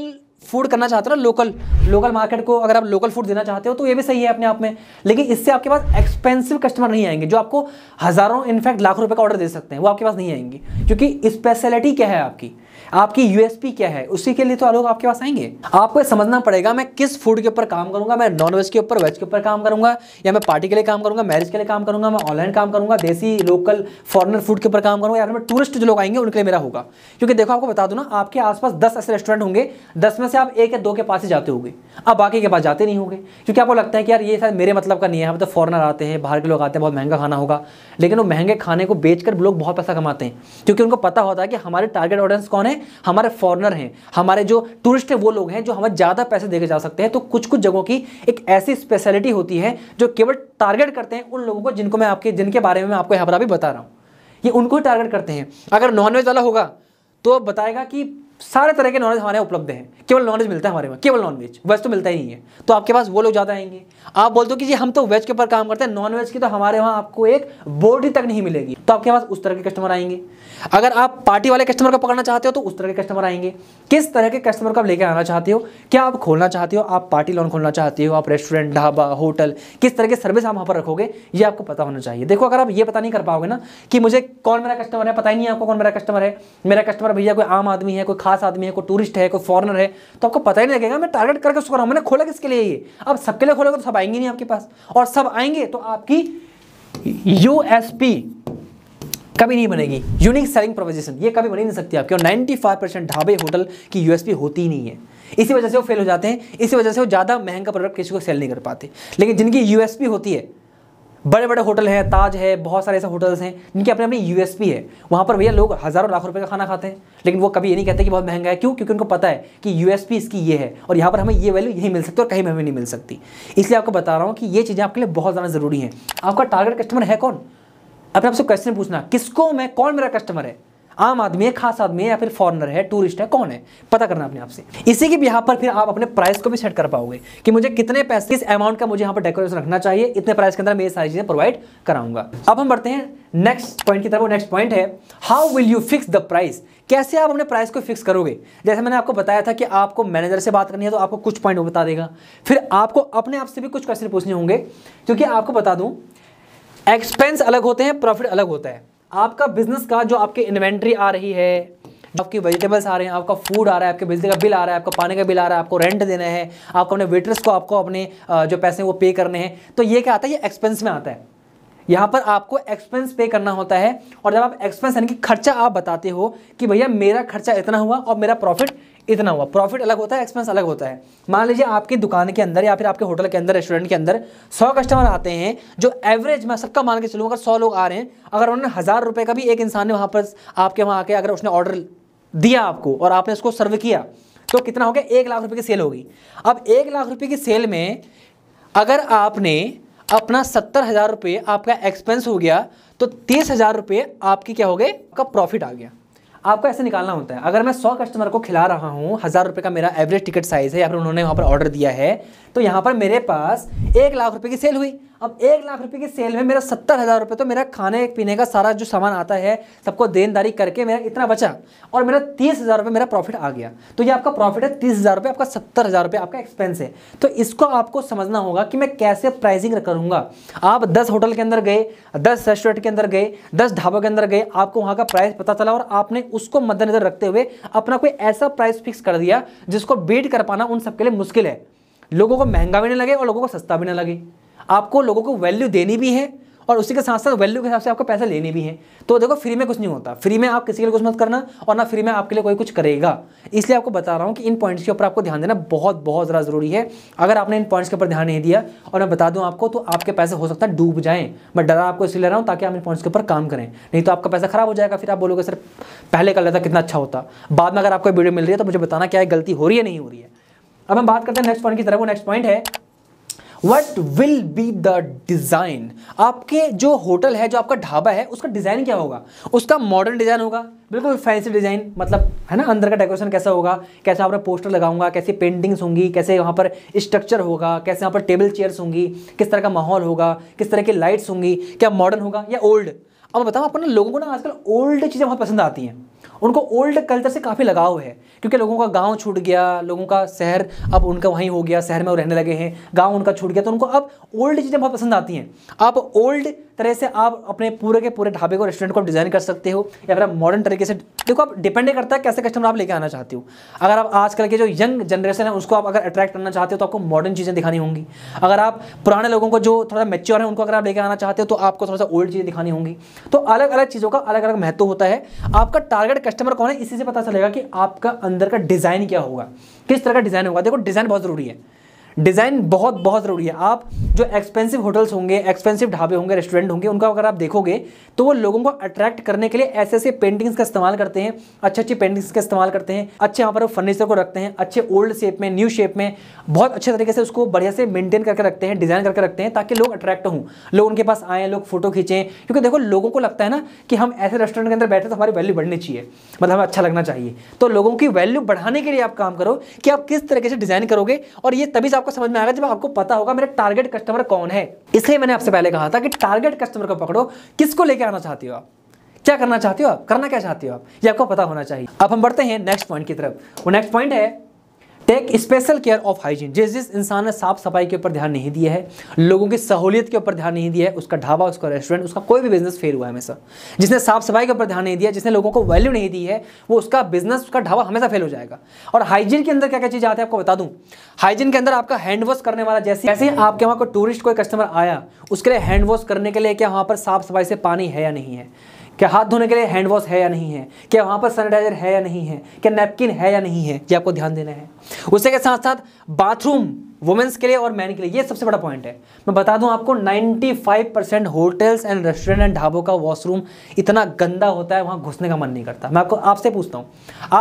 S1: फूड करना चाहते हो ना लोकल लोकल मार्केट को अगर आप लोकल फूड देना चाहते हो तो ये भी सही है अपने आप में लेकिन इससे आपके पास एक्सपेंसिव कस्टमर नहीं आएंगे जो आपको हज़ारों इनफैक्ट लाखों रुपये का ऑर्डर दे सकते हैं वो आपके पास नहीं आएंगे क्योंकि स्पेशलिटी क्या है आपकी आपकी यूएसपी क्या है उसी के लिए तो लोग आपके पास आएंगे आपको समझना पड़ेगा मैं किस फूड के ऊपर काम करूंगा मैं नॉन वेज के ऊपर वेज के ऊपर काम करूंगा या मैं पार्टी के लिए काम करूंगा मैरिज के लिए काम करूंगा मैं ऑनलाइन काम करूंगा देसी लोकल फॉरनर फूड के ऊपर काम करूंगा या फिर टूरिस्ट जो लोग आएंगे उनके लिए मेरा होगा क्योंकि देखो आपको बता दूँ ना आपके आसपास दस ऐसे रेस्टोरेंट होंगे दस में से आप एक या दो के पास ही जाते होंगे अब बाकी के पास जाते नहीं होंगे क्योंकि आपको लगता है कि यार ये शायद मेरे मतलब का नहीं है हम तो फॉरनर आते हैं बाहर के लोग आते हैं बहुत महंगा खाना होगा लेकिन वो महंगे खाने को बेचकर लोग बहुत पैसा कमाते हैं क्योंकि उनको पता होता है कि हमारे टारगेट ऑडियंस कौन है हैं हमारे फॉरनर हैं हमारे जो टूरिस्ट हैं वो लोग हैं जो हमें ज़्यादा पैसे देके जा सकते हैं तो कुछ कुछ जगहों की एक ऐसी स्पेशलिटी होती है जो केवल टारगेट करते हैं उन लोगों को जिनको मैं आपके जिनके बारे में मैं आपको यहाँ पर अभी बता रहा हूँ ये उनको ही टारगेट करते हैं अगर नॉनवेज वाला होगा तो बताएगा कि सारे तरह के नॉलेज हमारे उपलब्ध हैं केवल नॉलेज मिलता है हमारे में केवल नॉनवेज वेज तो मिलता ही नहीं है तो आपके पास वो लोग ज़्यादा आएंगे आप बोलते हो कि जी हम तो वेज के ऊपर काम करते हैं नॉनवेज की तो हमारे वहाँ आपको एक बोर्ड ही तक नहीं मिलेगी तो आपके पास उस तरह के कस्टमर आएंगे अगर आप पार्टी वाले कस्टमर को पकड़ना चाहते हो तो उस तरह के कस्टमर आएंगे किस तरह के कस्टमर को आप लेकर आना चाहते हो क्या आप खोलना चाहते हो आप पार्टी लॉन खोलना चाहते हो आप रेस्टोरेंट ढाबा होटल किस तरह की सर्विस आप वहाँ पर रखोगे ये आपको पता होना चाहिए देखो अगर आप ये पता नहीं कर पाओगे ना कि मुझे कौन मेरा कस्टमर है पता ही नहीं आपको कौन मेरा कस्टमर है मेरा कस्टमर भैया कोई आम आदमी है कोई खास आदमी है कोई टूरिस्ट है कोई फॉरनर है तो आपको पता ही नहीं लगेगा मैं टारगेट करके उसको कर मैंने खोला किसके लिए ये अब सबके लिए खोलेगा तो सब आएंगे नहीं आपके पास और सब आएंगे तो आपकी यू कभी नहीं बनेगी यूनिक सेलिंग प्रोपोजिशन ये कभी बनी नहीं सकती आपकी और 95 परसेंट ढाबे होटल की यूएसपी होती ही नहीं है इसी वजह से वो फेल हो जाते हैं इसी वजह से वो ज़्यादा महंगा प्रोडक्ट किसी को सेल नहीं कर पाते लेकिन जिनकी यूएसपी होती है बड़े बड़े होटल हैं ताज है बहुत सारे ऐसे होटल्स हैं जिनके अपने अपनी यूएसपी है वहाँ पर भैया लोग हज़ारों लाख रुपए का खाना खाते हैं लेकिन वो कभी ये नहीं कहते कि बहुत महंगा है क्यों क्योंकि उनको पता है कि यूएसपी इसकी ये है और यहाँ पर हमें ये वैल्यू यही मिल सकती है और कहीं हमें नहीं मिल सकती इसलिए आपको बता रहा हूँ कि ये चीज़ें आपके लिए बहुत ज़्यादा ज़रूरी हैं आपका टारगेट कस्टमर है कौन अपने आपसे क्वेश्चन पूछना किसको मैं कौन मेरा कस्टमर है आम आदमी है खास आदमी है या फिर फॉरनर है टूरिस्ट है कौन है पता करना अपने आप से इसी के यहाँ पर फिर आप अपने प्राइस को भी सेट कर पाओगे कि मुझे कितने पैसे किस अमाउंट का मुझे यहाँ पर डेकोरेशन रखना चाहिए इतने प्राइस के अंदर मैं ये सारी चीज़ें प्रोवाइड कराऊंगा अब हम बढ़ते हैं नेक्स्ट पॉइंट की तरफ नेक्स्ट पॉइंट है how will you fix the price कैसे आप अपने प्राइस को फिक्स करोगे जैसे मैंने आपको बताया था कि आपको मैनेजर से बात करनी है तो आपको कुछ पॉइंट वो बता देगा फिर आपको अपने आप से भी कुछ क्वेश्चन पूछने होंगे क्योंकि आपको बता दूं एक्सपेंस अलग होते हैं प्रॉफिट अलग होता है आपका बिजनेस का जो आपके इन्वेंट्री आ रही है आपकी वेजिटेबल्स आ रहे हैं आपका फूड आ रहा है आपके बिजली का बिल आ रहा है आपका पानी का बिल आ रहा है आपको रेंट देना है आपको अपने वेटर्स को आपको अपने जो पैसे वो पे करने हैं तो ये क्या आता है ये एक्सपेंस में आता है यहाँ पर आपको एक्सपेंस पे करना होता है और जब आप एक्सपेंस यानी कि खर्चा आप बताते हो कि भैया मेरा खर्चा इतना हुआ और मेरा प्रॉफिट इतना हुआ प्रॉफिट अलग होता है एक्सपेंस अलग होता है मान लीजिए आपकी दुकान के अंदर या फिर आपके होटल के अंदर रेस्टोरेंट के अंदर सौ कस्टमर आते हैं जो एवरेज मैं सबका मान के चलूँ अगर सौ लोग आ रहे हैं अगर उन्होंने हज़ार रुपये का भी एक इंसान ने वहाँ पर आपके वहाँ आके अगर उसने ऑर्डर दिया आपको और आपने उसको सर्व किया तो कितना हो गया एक लाख रुपये की सेल होगी अब एक लाख रुपये की सेल में अगर आपने अपना सत्तर हज़ार रुपये आपका एक्सपेंस हो गया तो तीस हज़ार रुपये आपकी क्या हो गए आपका प्रॉफिट आ गया आपको ऐसे निकालना होता है अगर मैं सौ कस्टमर को खिला रहा हूँ हज़ार रुपये का मेरा एवरेज टिकट साइज़ है या फिर उन्होंने वहाँ पर ऑर्डर दिया है तो यहाँ पर मेरे पास एक लाख रुपये की सेल हुई अब एक लाख रुपए की सेल में मेरा सत्तर हज़ार रुपये तो मेरा खाने पीने का सारा जो सामान आता है सबको देनदारी करके मेरा इतना बचा और मेरा तीस हज़ार रुपये मेरा प्रॉफिट आ गया तो ये आपका प्रॉफिट है तीस हज़ार रुपये आपका सत्तर हज़ार रुपये आपका एक्सपेंस है तो इसको आपको समझना होगा कि मैं कैसे प्राइसिंग करूँगा आप दस होटल के अंदर गए दस रेस्टोरेंट के अंदर गए दस ढाबों के अंदर गए आपको वहाँ का प्राइस पता चला और आपने उसको मद्देनजर रखते हुए अपना कोई ऐसा प्राइस फिक्स कर दिया जिसको बीट कर पाना उन सबके लिए मुश्किल है लोगों को महंगा भी नहीं लगे और लोगों को सस्ता भी ना लगे आपको लोगों को वैल्यू देनी भी है और उसी के साथ साथ वैल्यू के हिसाब से आपको पैसा लेने भी है तो देखो फ्री में कुछ नहीं होता फ्री में आप किसी के लिए कुछ मत करना और ना फ्री में आपके लिए कोई कुछ करेगा इसलिए आपको बता रहा हूँ कि इन पॉइंट्स के ऊपर आपको ध्यान देना बहुत बहुत ज़्यादा ज़रूरी है अगर आपने इन पॉइंट्स के ऊपर ध्यान नहीं दिया और मैं बता दूँ आपको तो आपके पैसे हो सकता है डूब जाएँ मैं डरा आपको इसलिए ले रहा हूँ ताकि आप इन पॉइंट्स के ऊपर काम करें नहीं तो आपका पैसा खराब हो जाएगा फिर आप बोलोगे सर पहले कर लेता कितना अच्छा होता बाद में अगर आपको वीडियो मिल रही है तो मुझे बताना क्या गलती हो रही है नहीं हो रही है अब हम बात करते हैं नेक्स्ट पॉइंट की तरफ वो नेक्स्ट पॉइंट है what will be the design आपके जो होटल है जो आपका ढाबा है उसका डिज़ाइन क्या होगा उसका मॉडर्न डिज़ाइन होगा बिल्कुल फैंसी डिज़ाइन मतलब है ना अंदर का डेकोरेशन कैसा होगा कैसे वहाँ पर पोस्टर लगाऊंगा कैसी पेंटिंग्स होंगी कैसे वहाँ पर स्ट्रक्चर होगा कैसे वहाँ पर टेबल चेयर्स होंगी किस तरह का माहौल होगा किस तरह की लाइट्स होंगी क्या मॉडर्न होगा या ओल्ड अब बताओ अपने लोगों को ना आजकल ओल्ड चीज़ें बहुत पसंद आती हैं उनको ओल्ड कल्चर से काफ़ी लगाव है क्योंकि लोगों का गांव छूट गया लोगों का शहर अब उनका वहीं हो गया शहर में वो रहने लगे हैं गांव उनका छूट गया तो उनको अब ओल्ड चीज़ें बहुत पसंद आती हैं आप ओल्ड तरह से आप अपने पूरे के पूरे ढाबे को रेस्टोरेंट को डिज़ाइन कर सकते हो या फिर आप मॉडर्न तरीके से देखो आप डिपेंड करता है कैसे कस्टमर आप लेके आना चाहते हो अगर आप आजकल के जो यंग जनरेशन है उसको आप अगर अट्रैक्ट करना चाहते हो तो आपको मॉडर्न चीज़ें दिखानी होंगी अगर आप पुराने लोगों को जो थोड़ा मेच्योर है उनको अगर आप लेके आना चाहते हो तो आपको थोड़ा सा ओल्ड चीज़ें दिखानी होंगी तो अलग अलग चीज़ों का अलग अलग महत्व होता है आपका टारगेट कस्टमर कौन है इसी से पता चलेगा कि आपका अंदर का डिज़ाइन क्या होगा किस तरह का डिज़ाइन होगा देखो डिज़ाइन बहुत ज़रूरी है डिज़ाइन बहुत बहुत ज़रूरी है आप जो एक्सपेंसिव होटल्स होंगे एक्सपेंसिव ढाबे होंगे रेस्टोरेंट होंगे उनका अगर आप देखोगे तो वो लोगों को अट्रैक्ट करने के लिए ऐसे ऐसे पेंटिंग्स का इस्तेमाल करते हैं अच्छे अच्छी पेंटिंग्स का इस्तेमाल करते हैं अच्छे यहाँ पर फर्नीचर को रखते हैं अच्छे ओल्ड शेप में न्यू शेप में बहुत अच्छे तरीके से उसको बढ़िया से मेंटेन करके रखते हैं डिज़ाइन करके रखते हैं ताकि लोग अट्रैक्ट हों लोग उनके पास आएँ लोग फोटो खींचें क्योंकि देखो लोगों को लगता है ना कि हम ऐसे रेस्टोरेंट के अंदर बैठे तो हमारी वैल्यू बढ़नी चाहिए मतलब हमें अच्छा लगना चाहिए तो लोगों की वैल्यू बढ़ाने के लिए आप काम करो कि आप किस तरीके से डिज़ाइन करोगे और ये तभी आप आपको समझ में आएगा जब आपको पता होगा मेरा टारगेट कस्टमर कौन है इसलिए मैंने आपसे पहले कहा था कि टारगेट कस्टमर को पकड़ो किसको लेके आना चाहती हो आप क्या करना चाहते हो आप करना क्या चाहते हो आप ये आपको पता होना चाहिए अब हम बढ़ते हैं नेक्स्ट पॉइंट की तरफ वो नेक्स्ट पॉइंट है take special care of hygiene जिस जिस इंसान ने साफ सफाई के ऊपर ध्यान नहीं दिया है लोगों की सहूलियत के ऊपर ध्यान नहीं दिया है उसका ढाबा उसका रेस्टोरेंट उसका कोई भी बिजनेस फेल हुआ है हमेशा जिसने साफ सफाई के ऊपर ध्यान नहीं दिया जिसने लोगों को वैल्यू नहीं दी है वो उसका बिजनेस उसका ढाबा हमेशा फेल हो जाएगा और हाइजीन के अंदर क्या क्या चीज़ आती है आपको बता दूँ हाइजीन के अंदर आपका हैंड वॉश करने वाला जैसे जैसे आपके वहाँ कोई टूरिस्ट कोई कस्टमर आया उसके लिए हैंड वॉश करने के लिए क्या वहाँ पर साफ सफाई से पानी है या नहीं है क्या हाथ धोने के लिए हैंड वॉश है या नहीं है क्या वहां पर सैनिटाइजर है या नहीं है क्या नैपकिन है या नहीं है ये आपको ध्यान देना है उसी के साथ साथ बाथरूम वुमेन्स के लिए और मैन के लिए ये सबसे बड़ा पॉइंट है मैं बता दूं आपको 95 percent hotels and restaurant and ढाबों का वॉशरूम इतना गंदा होता है वहां घुसने का मन नहीं करता मैं आपको आपसे पूछता हूँ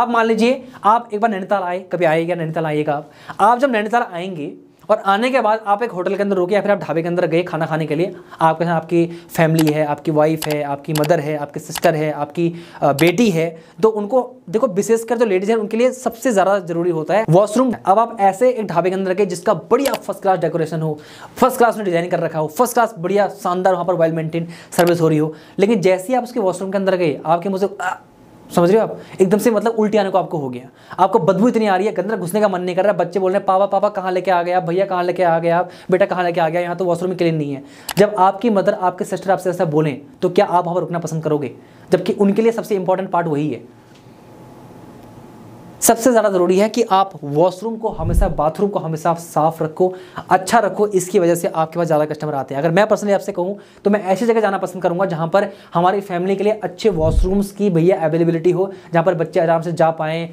S1: आप मान लीजिए आप एक बार नैनीताल आए कभी आएगा नैनीताल आइएगा आप आप जब नैनीताल आएंगे और आने के बाद आप एक होटल के अंदर रुके या फिर आप ढाबे के अंदर गए खाना खाने के लिए आपके साथ आपकी फैमिली है आपकी वाइफ है आपकी मदर है आपकी सिस्टर है आपकी बेटी है तो उनको देखो विशेषकर जो लेडीज़ हैं उनके लिए सबसे ज़्यादा ज़रूरी होता है वॉशरूम अब आप ऐसे एक ढाबे के अंदर गए जिसका बढ़िया फर्स्ट क्लास डेकोरेशन हो फर्स्ट क्लास में डिज़ाइन कर रखा हो फर्स्ट क्लास बढ़िया शानदार वहाँ पर वेल मेंटेन सर्विस हो रही हो लेकिन जैसे ही आप उसके वॉशरूम के अंदर गए आपके मुझे समझ रहे हो आप एकदम से मतलब उल्टी आने को आपको हो गया आपको बदबू इतनी आ रही है अंदर घुसने का मन नहीं कर रहा बच्चे बोल रहे हैं पापा पापा कहाँ लेके आ गया भैया कहाँ लेके आ गया आप बेटा कहाँ लेके आ गया यहाँ तो वॉशरूम में क्लीन नहीं है जब आपकी मदर आपके सिस्टर आपसे ऐसा बोलें तो क्या आप वहाँ रुकना पसंद करोगे जबकि उनके लिए सबसे इंपॉर्टेंट पार्ट वही है सबसे ज़्यादा ज़रूरी है कि आप वॉशरूम को हमेशा बाथरूम को हमेशा साफ़ रखो अच्छा रखो इसकी वजह से आपके पास ज़्यादा कस्टमर आते हैं अगर मैं पर्सनली आपसे कहूँ तो मैं ऐसी जगह जाना पसंद करूँगा जहाँ पर हमारी फैमिली के लिए अच्छे वॉशरूम्स की भैया अवेलेबिलिटी हो जहाँ पर बच्चे आराम से जा पाएँ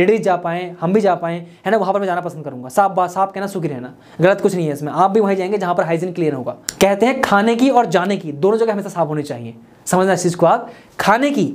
S1: लेडीज़ जा पाएँ हम भी जा पाएँ है ना वहाँ पर मैं जाना पसंद करूँगा साफ बात साफ कहना सुखी रहना गलत कुछ नहीं है इसमें आप भी वहीं जाएंगे जहाँ पर हाइजीन क्लियर होगा कहते हैं खाने की और जाने की दोनों जगह हमेशा साफ होनी चाहिए समझना इस चीज़ को आप खाने की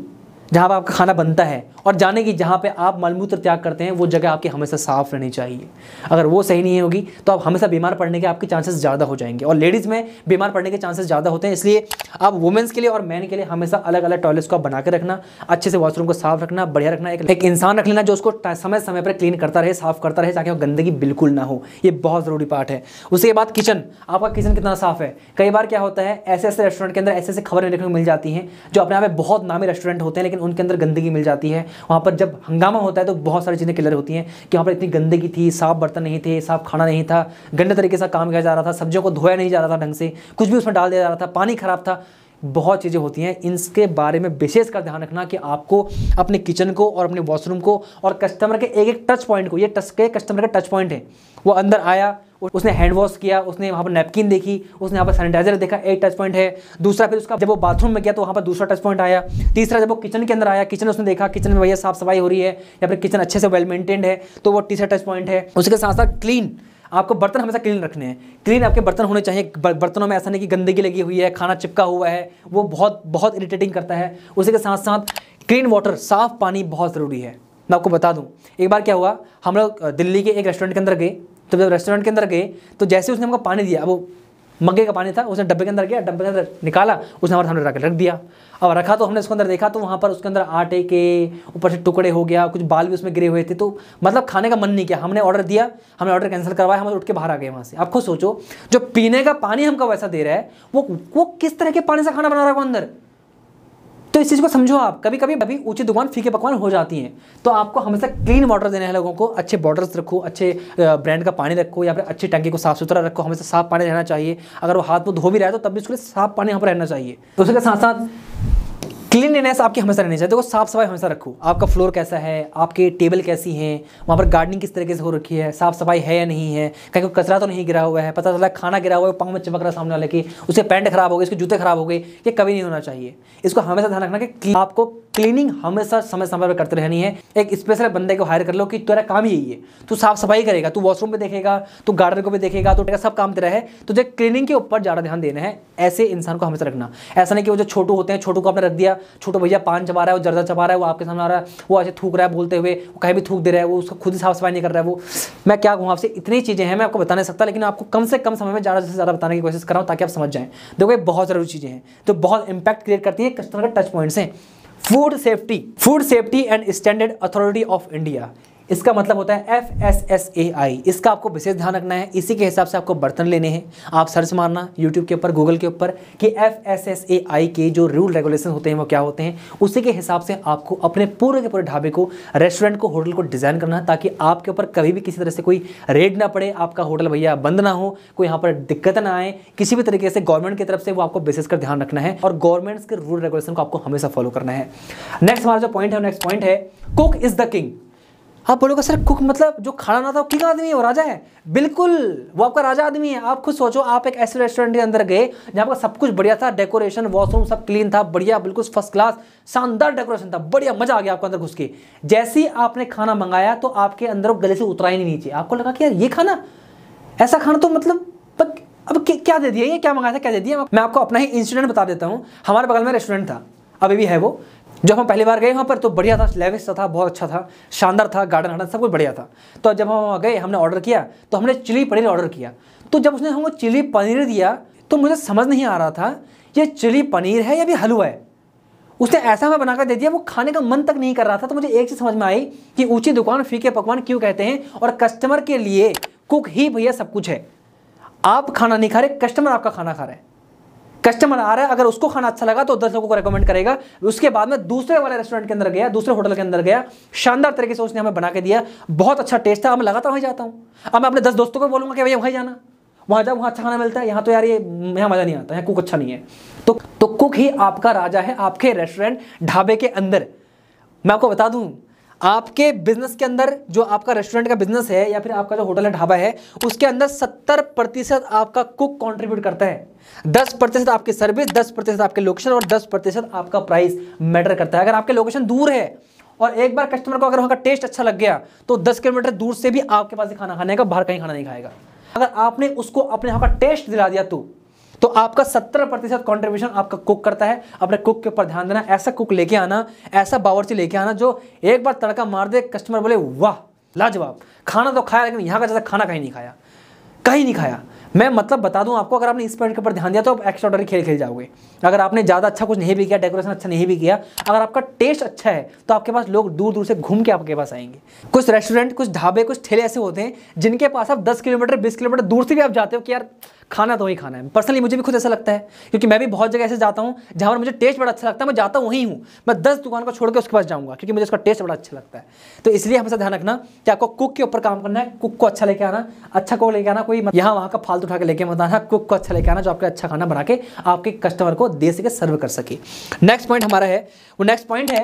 S1: जहाँ पर आपका खाना बनता है और जाने की जहाँ पे आप मलमूत्र त्याग करते हैं वो जगह आपकी हमेशा साफ रहनी चाहिए अगर वो सही नहीं होगी तो आप हमेशा बीमार पड़ने के आपके चांसेस ज़्यादा हो जाएंगे और लेडीज़ में बीमार पड़ने के चांसेस ज़्यादा होते हैं इसलिए आप वुमेंस के लिए और मैन के लिए हमेशा अलग अलग टॉयलेट्स को बना के रखना अच्छे से वॉशरूम को साफ रखना बढ़िया रखना एक, एक इंसान रख लेना जो उसको समय समय पर क्लीन करता रहे साफ करता रहे ताकि वो गंदगी बिल्कुल ना हो ये बहुत ज़रूरी पार्ट है उसके बाद किचन आपका किचन कितना साफ है कई बार क्या होता है ऐसे ऐसे रेस्टोरेंट के अंदर ऐसे ऐसे खबरें देखने को मिल जाती हैं जो अपने आप में बहुत नामी रेस्टोरेंट होते हैं लेकिन उनके अंदर गंदगी मिल जाती है वहाँ पर जब हंगामा होता है तो बहुत सारी चीज़ें क्लियर होती हैं कि वहाँ पर इतनी गंदगी थी साफ बर्तन नहीं थे साफ खाना नहीं था गंदे तरीके से काम किया जा रहा था सब्जियों को धोया नहीं जा रहा था ढंग से कुछ भी उसमें डाल दिया जा रहा था पानी खराब था बहुत चीज़ें होती हैं इनके बारे में विशेष ध्यान रखना कि आपको अपने किचन को और अपने वॉशरूम को और कस्टमर के एक एक टच पॉइंट को ये टच के कस्टमर का टच पॉइंट है वो अंदर आया उसने हैंड वॉश किया उसने वहाँ पर नैपकिन देखी उसने वहाँ पर सैनिटाइजर देखा एक टच पॉइंट है दूसरा फिर उसका जब वो बाथरूम में गया तो वहाँ पर दूसरा टच पॉइंट आया तीसरा जब वो किचन के अंदर आया किचन उसने देखा किचन में भैया साफ सफाई हो रही है या फिर किचन अच्छे से वेल मेंटेन्ड है तो वो तीसरा टच पॉइंट है उसके साथ साथ क्लीन आपको बर्तन हमेशा क्लीन रखने हैं क्लीन आपके बर्तन होने चाहिए बर्तनों में ऐसा नहीं कि गंदगी लगी हुई है खाना चिपका हुआ है वो बहुत बहुत इरिटेटिंग करता है उसी के साथ साथ क्लीन वाटर साफ़ पानी बहुत ज़रूरी है मैं आपको बता दूँ एक बार क्या हुआ हम लोग दिल्ली के एक रेस्टोरेंट के अंदर गए तो जब रेस्टोरेंट के अंदर गए तो जैसे उसने हमको पानी दिया वो मग्गे का पानी था उसने डब्बे के अंदर गया डब्बे के अंदर निकाला उसने हमारे सामने रख रख दिया अब रखा तो हमने उसके अंदर देखा तो वहाँ पर उसके अंदर आटे के ऊपर से टुकड़े हो गया कुछ बाल भी उसमें गिरे हुए थे तो मतलब खाने का मन नहीं किया हमने ऑर्डर दिया हमने ऑर्डर कैंसिल करवाया हम उठ के बाहर आ गए वहाँ से आप खुद सोचो जो पीने का पानी हमको वैसा दे रहा है वो वो किस तरह के पानी से खाना बना रहा है वो अंदर तो इस चीज़ को समझो आप कभी कभी कभी ऊंची दुकान फीके पकवान हो जाती हैं तो आपको हमेशा क्लीन वाटर देना है लोगों को अच्छे बॉर्डर्स रखो अच्छे ब्रांड का पानी रखो या फिर अच्छी टंकी को साफ सुथरा रखो हमेशा साफ पानी रहना चाहिए अगर वो हाथ में धो भी रहा है तो तब भी उसके लिए साफ पानी यहाँ पर रहना चाहिए तो उसके साथ साथ क्लीनलीनेस आपकी हमेशा रहनी चाहिए देखो साफ सफाई हमेशा रखो आपका फ्लोर कैसा है आपके टेबल कैसी हैं वहाँ पर गार्डनिंग किस तरीके से हो रखी है साफ सफाई है या नहीं है कहीं कोई कचरा तो नहीं गिरा हुआ है पता चला खाना गिरा हुआ है पाँव में चमक रहा सामने वाले की उसके पैंट खराब हो गए उसके जूते खराब हो गए ये कभी नहीं होना चाहिए इसको हमेशा ध्यान रखना कि आपको क्लीनिंग हमेशा समय समय पर करते रहनी है एक स्पेशल बंदे को हायर कर लो कि तेरा काम ही यही है तू साफ सफाई करेगा तू वॉशरूम पे देखेगा तू गार्डन को भी देखेगा तो तेरा सब काम तेरा है तो जो क्लीनिंग के ऊपर ज़्यादा ध्यान देना है ऐसे इंसान को हमेशा रखना ऐसा नहीं कि वो जो छोटू होते हैं छोटू को आपने रख दिया छोटू भैया पान चबा रहा है वो जर्दा चबा रहा है वो आपके सामने आ रहा है वो ऐसे थूक रहा है बोलते हुए वो कहीं भी थूक दे रहा है वो उसका खुद ही साफ सफाई नहीं कर रहा है वो मैं क्या कहूँ आपसे इतनी चीज़ें हैं मैं आपको बता नहीं सकता लेकिन आपको कम से कम समय में ज़्यादा से ज़्यादा बताने की कोशिश कर रहा हूँ ताकि आप समझ जाएँ देखो ये बहुत ज़रूरी चीज़ें हैं तो बहुत इंपैक्ट क्रिएट करती है कस्टमर का टच पॉइंट्स हैं Food Safety, Food Safety and Standard Authority of India इसका मतलब होता है F S S A I इसका आपको विशेष ध्यान रखना है इसी के हिसाब से आपको बर्तन लेने हैं आप सर्च मारना यूट्यूब के ऊपर गूगल के ऊपर कि F S S A I के जो रूल रेगुलेशन होते हैं वो क्या होते हैं उसी के हिसाब से आपको अपने पूरे के पूरे ढाबे को रेस्टोरेंट को होटल को डिज़ाइन करना है ताकि आपके ऊपर कभी भी किसी तरह से कोई रेड ना पड़े आपका होटल भैया बंद ना हो कोई यहाँ पर दिक्कत ना आए किसी भी तरीके से गवर्नमेंट की तरफ से वो आपको विशेष कर ध्यान रखना है और गवर्नमेंट्स के रूल रेगुलेशन को आपको हमेशा फॉलो करना है नेक्स्ट हमारा जो पॉइंट है नेक्स्ट पॉइंट है कुक इज़ द किंग आप बोलोगे सर कुक मतलब जो खाना था वो किंग आदमी है वो राजा है बिल्कुल वो आपका राजा आदमी है आप खुद सोचो आप एक ऐसे रेस्टोरेंट के अंदर गए जहाँ पर सब कुछ बढ़िया था डेकोरेशन वॉशरूम सब क्लीन था बढ़िया बिल्कुल फर्स्ट क्लास शानदार डेकोरेशन था बढ़िया मजा आ गया आपके अंदर घुस के जैसे ही आपने खाना मंगाया तो आपके अंदर वो गले से उतरा ही नहीं नीचे आपको लगा कि यार ये खाना ऐसा खाना तो मतलब अब क्या दे दिया ये क्या मंगाया था क्या दे दिया मैं आपको अपना ही इंसिडेंट बता देता हूँ हमारे बगल में रेस्टोरेंट था अभी भी है वो जब हम पहली बार गए वहाँ पर तो बढ़िया था लेविस था बहुत अच्छा था शानदार था गार्डन वार्डन सब कुछ बढ़िया था तो जब हम वहाँ गए हमने ऑर्डर किया तो हमने चिली पनीर ऑर्डर किया तो जब उसने हमको चिली पनीर दिया तो मुझे समझ नहीं आ रहा था ये चिली पनीर है या भी हलवा है उसने ऐसा हमें बनाकर दे दिया वो खाने का मन तक नहीं कर रहा था तो मुझे एक चीज़ समझ में आई कि ऊँची दुकान फीके पकवान क्यों कहते हैं और कस्टमर के लिए कुक ही भैया सब कुछ है आप खाना नहीं खा रहे कस्टमर आपका खाना खा रहे हैं कस्टमर आ रहा है अगर उसको खाना अच्छा लगा तो दस लोगों को रिकमेंड करेगा उसके बाद में दूसरे वाले रेस्टोरेंट के अंदर गया दूसरे होटल के अंदर गया शानदार तरीके से उसने हमें बना के दिया बहुत अच्छा टेस्ट था अब मैं लगातार वहीं जाता हूँ अब मैं अपने दस दोस्तों को बोलूँगा कि भैया वहीं जाना वहाँ जाओ वहाँ अच्छा खाना मिलता है यहाँ तो यार ये यहाँ मज़ा नहीं आता यहाँ कुक अच्छा नहीं है तो, तो कुक ही आपका राजा है आपके रेस्टोरेंट ढाबे के अंदर मैं आपको बता दूँ आपके बिजनेस के अंदर जो आपका रेस्टोरेंट का बिजनेस है या फिर आपका जो होटल है ढाबा है उसके अंदर सत्तर प्रतिशत आपका कुक कंट्रीब्यूट करता है दस प्रतिशत आपकी सर्विस दस प्रतिशत आपके लोकेशन और दस प्रतिशत आपका प्राइस मैटर करता है अगर आपके लोकेशन दूर है और एक बार कस्टमर को अगर वहाँ का टेस्ट अच्छा लग गया तो दस किलोमीटर दूर से भी आपके पास ही खाना खाने का बाहर कहीं खाना नहीं खाएगा अगर आपने उसको अपने यहाँ का टेस्ट दिला दिया तो तो आपका 70 प्रतिशत कॉन्ट्रीब्यूशन आपका कुक करता है अपने कुक के ऊपर ध्यान देना ऐसा कुक लेके आना ऐसा बावर्ची लेके आना जो एक बार तड़का मार दे कस्टमर बोले वाह लाजवाब खाना तो खाया लेकिन यहाँ का जैसा खाना कहीं नहीं खाया कहीं नहीं खाया मैं मतलब बता दूं आपको अगर आपने इस पॉइंट के ऊपर ध्यान दिया तो आप एक्स्ट्रा ऑर्डर खेल खेल जाओगे अगर आपने ज़्यादा अच्छा कुछ नहीं भी किया डेकोरेशन अच्छा नहीं भी किया अगर आपका टेस्ट अच्छा है तो आपके पास लोग दूर दूर से घूम के आपके पास आएंगे कुछ रेस्टोरेंट कुछ ढाबे कुछ ठेले ऐसे होते हैं जिनके पास आप दस किलोमीटर बीस किलोमीटर दूर से भी आप जाते हो कि यार खाना तो वही खाना है पर्सनली मुझे भी खुद ऐसा लगता है क्योंकि मैं भी बहुत जगह ऐसे जाता हूँ जहाँ पर मुझे टेस्ट बड़ा अच्छा लगता है मैं जाता वहीं हूँ मैं दस दुकान को छोड़ के उसके पास जाऊँगा क्योंकि मुझे उसका टेस्ट बड़ा अच्छा लगता है तो इसलिए हमेशा ध्यान रखना कि आपको कुक के ऊपर काम करना है कुक को अच्छा लेके आना अच्छा को लेके आना कोई यहाँ वहाँ का फालतू उठा के लेके मत आना कुक को अच्छा लेके आना जो आपका अच्छा खाना बना के आपके कस्टमर को दे सके सर्व कर सके नेक्स्ट पॉइंट हमारा है वो नेक्स्ट पॉइंट है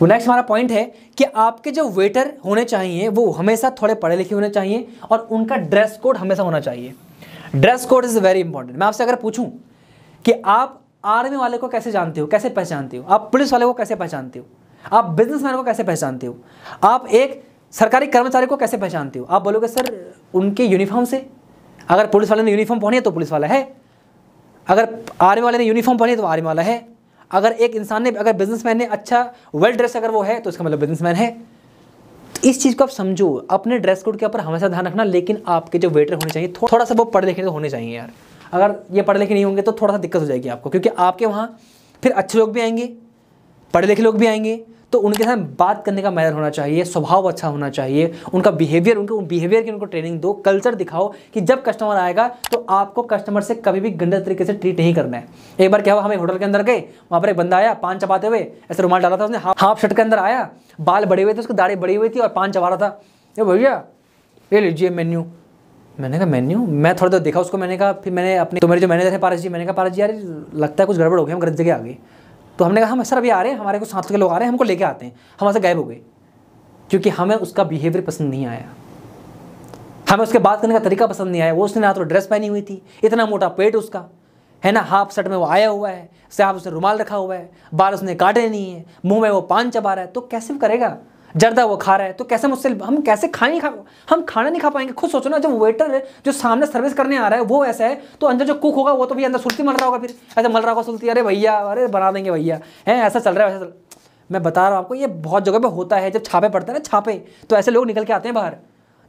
S1: वो नेक्स्ट हमारा पॉइंट है कि आपके जो वेटर होने चाहिए वो हमेशा थोड़े पढ़े लिखे होने चाहिए और उनका ड्रेस कोड हमेशा होना चाहिए dress code is very important मैं आपसे अगर पूछूं कि आप आर्मी वाले को कैसे जानते हो कैसे पहचानते हो आप पुलिस वाले को कैसे पहचानते हो आप बिजनेसमैन को कैसे पहचानते हो आप एक सरकारी कर्मचारी को कैसे पहचानते हो आप बोलोगे सर उनके यूनिफॉर्म से अगर पुलिस वाले ने यूनिफॉर्म पहनी है तो पुलिस वाला है अगर आर्मी वाले ने यूनिफॉर्म पहनी है तो आर्मी वाला है अगर एक इंसान ने अगर बिजनेसमैन ने अच्छा वेल ड्रेस अगर वो है तो इसका मतलब बिजनेसमैन है इस चीज़ को आप समझो अपने ड्रेस कोड के ऊपर हमेशा ध्यान रखना लेकिन आपके जो वेटर होने चाहिए थोड़ा सा वो पढ़े लिखे तो होने चाहिए यार अगर ये पढ़े लिखे नहीं होंगे तो थोड़ा सा दिक्कत हो जाएगी आपको क्योंकि आपके वहाँ फिर अच्छे लोग भी आएंगे पढ़े लिखे लोग भी आएंगे तो उनके साथ बात करने का मैनर होना चाहिए स्वभाव अच्छा होना चाहिए उनका बिहेवियर उनके बिहेवियर की उनको ट्रेनिंग दो कल्चर दिखाओ कि जब कस्टमर आएगा तो आपको कस्टमर से कभी भी गंदे तरीके से ट्रीट नहीं करना है एक बार क्या हुआ हम एक होटल के अंदर गए वहाँ पर एक बंदा आया पान चबाते हुए ऐसे रुमाल डाला था उसने हाफ शर्ट के अंदर आया बाल बड़े हुए थे उसकी दाढ़ी बड़ी हुई थी और पान चबा रहा था ये भैया ले लीजिए मेन्यू मैंने कहा मेन्यू मैं थोड़ा देर देखा उसको मैंने कहा फिर मैंने अपने तो मेरे जो मैनेजर है पारस जी मैंने कहा पारस जी यार लगता है कुछ गड़बड़ हो गया हम गलत जगह आ गए तो हमने कहा हम सर अभी आ रहे हैं हमारे को साथ के लोग आ रहे हैं हमको लेके आते हैं हम वहाँ गायब हो गए क्योंकि हमें उसका बिहेवियर पसंद नहीं आया हमें उसके बात करने का तरीका पसंद नहीं आया वो उसने ना तो ड्रेस पहनी हुई थी इतना मोटा पेट उसका है ना हाफ शर्ट में वो आया हुआ है सिर्फ उसने रुमाल रखा हुआ है बाल उसने काटे नहीं है मुंह में वो पान चबा रहा है तो कैसे करेगा जर्दा वो खा रहा है तो कैसे मुझसे हम कैसे खाए नहीं खा हम खाना नहीं खा पाएंगे खुद सोचो ना जब वेटर जो सामने सर्विस करने आ रहा है वो ऐसा है तो अंदर जो कुक होगा वो तो भी अंदर सुलती मल रहा होगा फिर ऐसे मल रहा होगा सुलती अरे भैया अरे बना देंगे भैया है ऐसा चल रहा है वैसा मैं बता रहा हूँ आपको ये बहुत जगह पर होता है जब छापे पड़ते हैं ना छापे तो ऐसे लोग निकल के आते हैं बाहर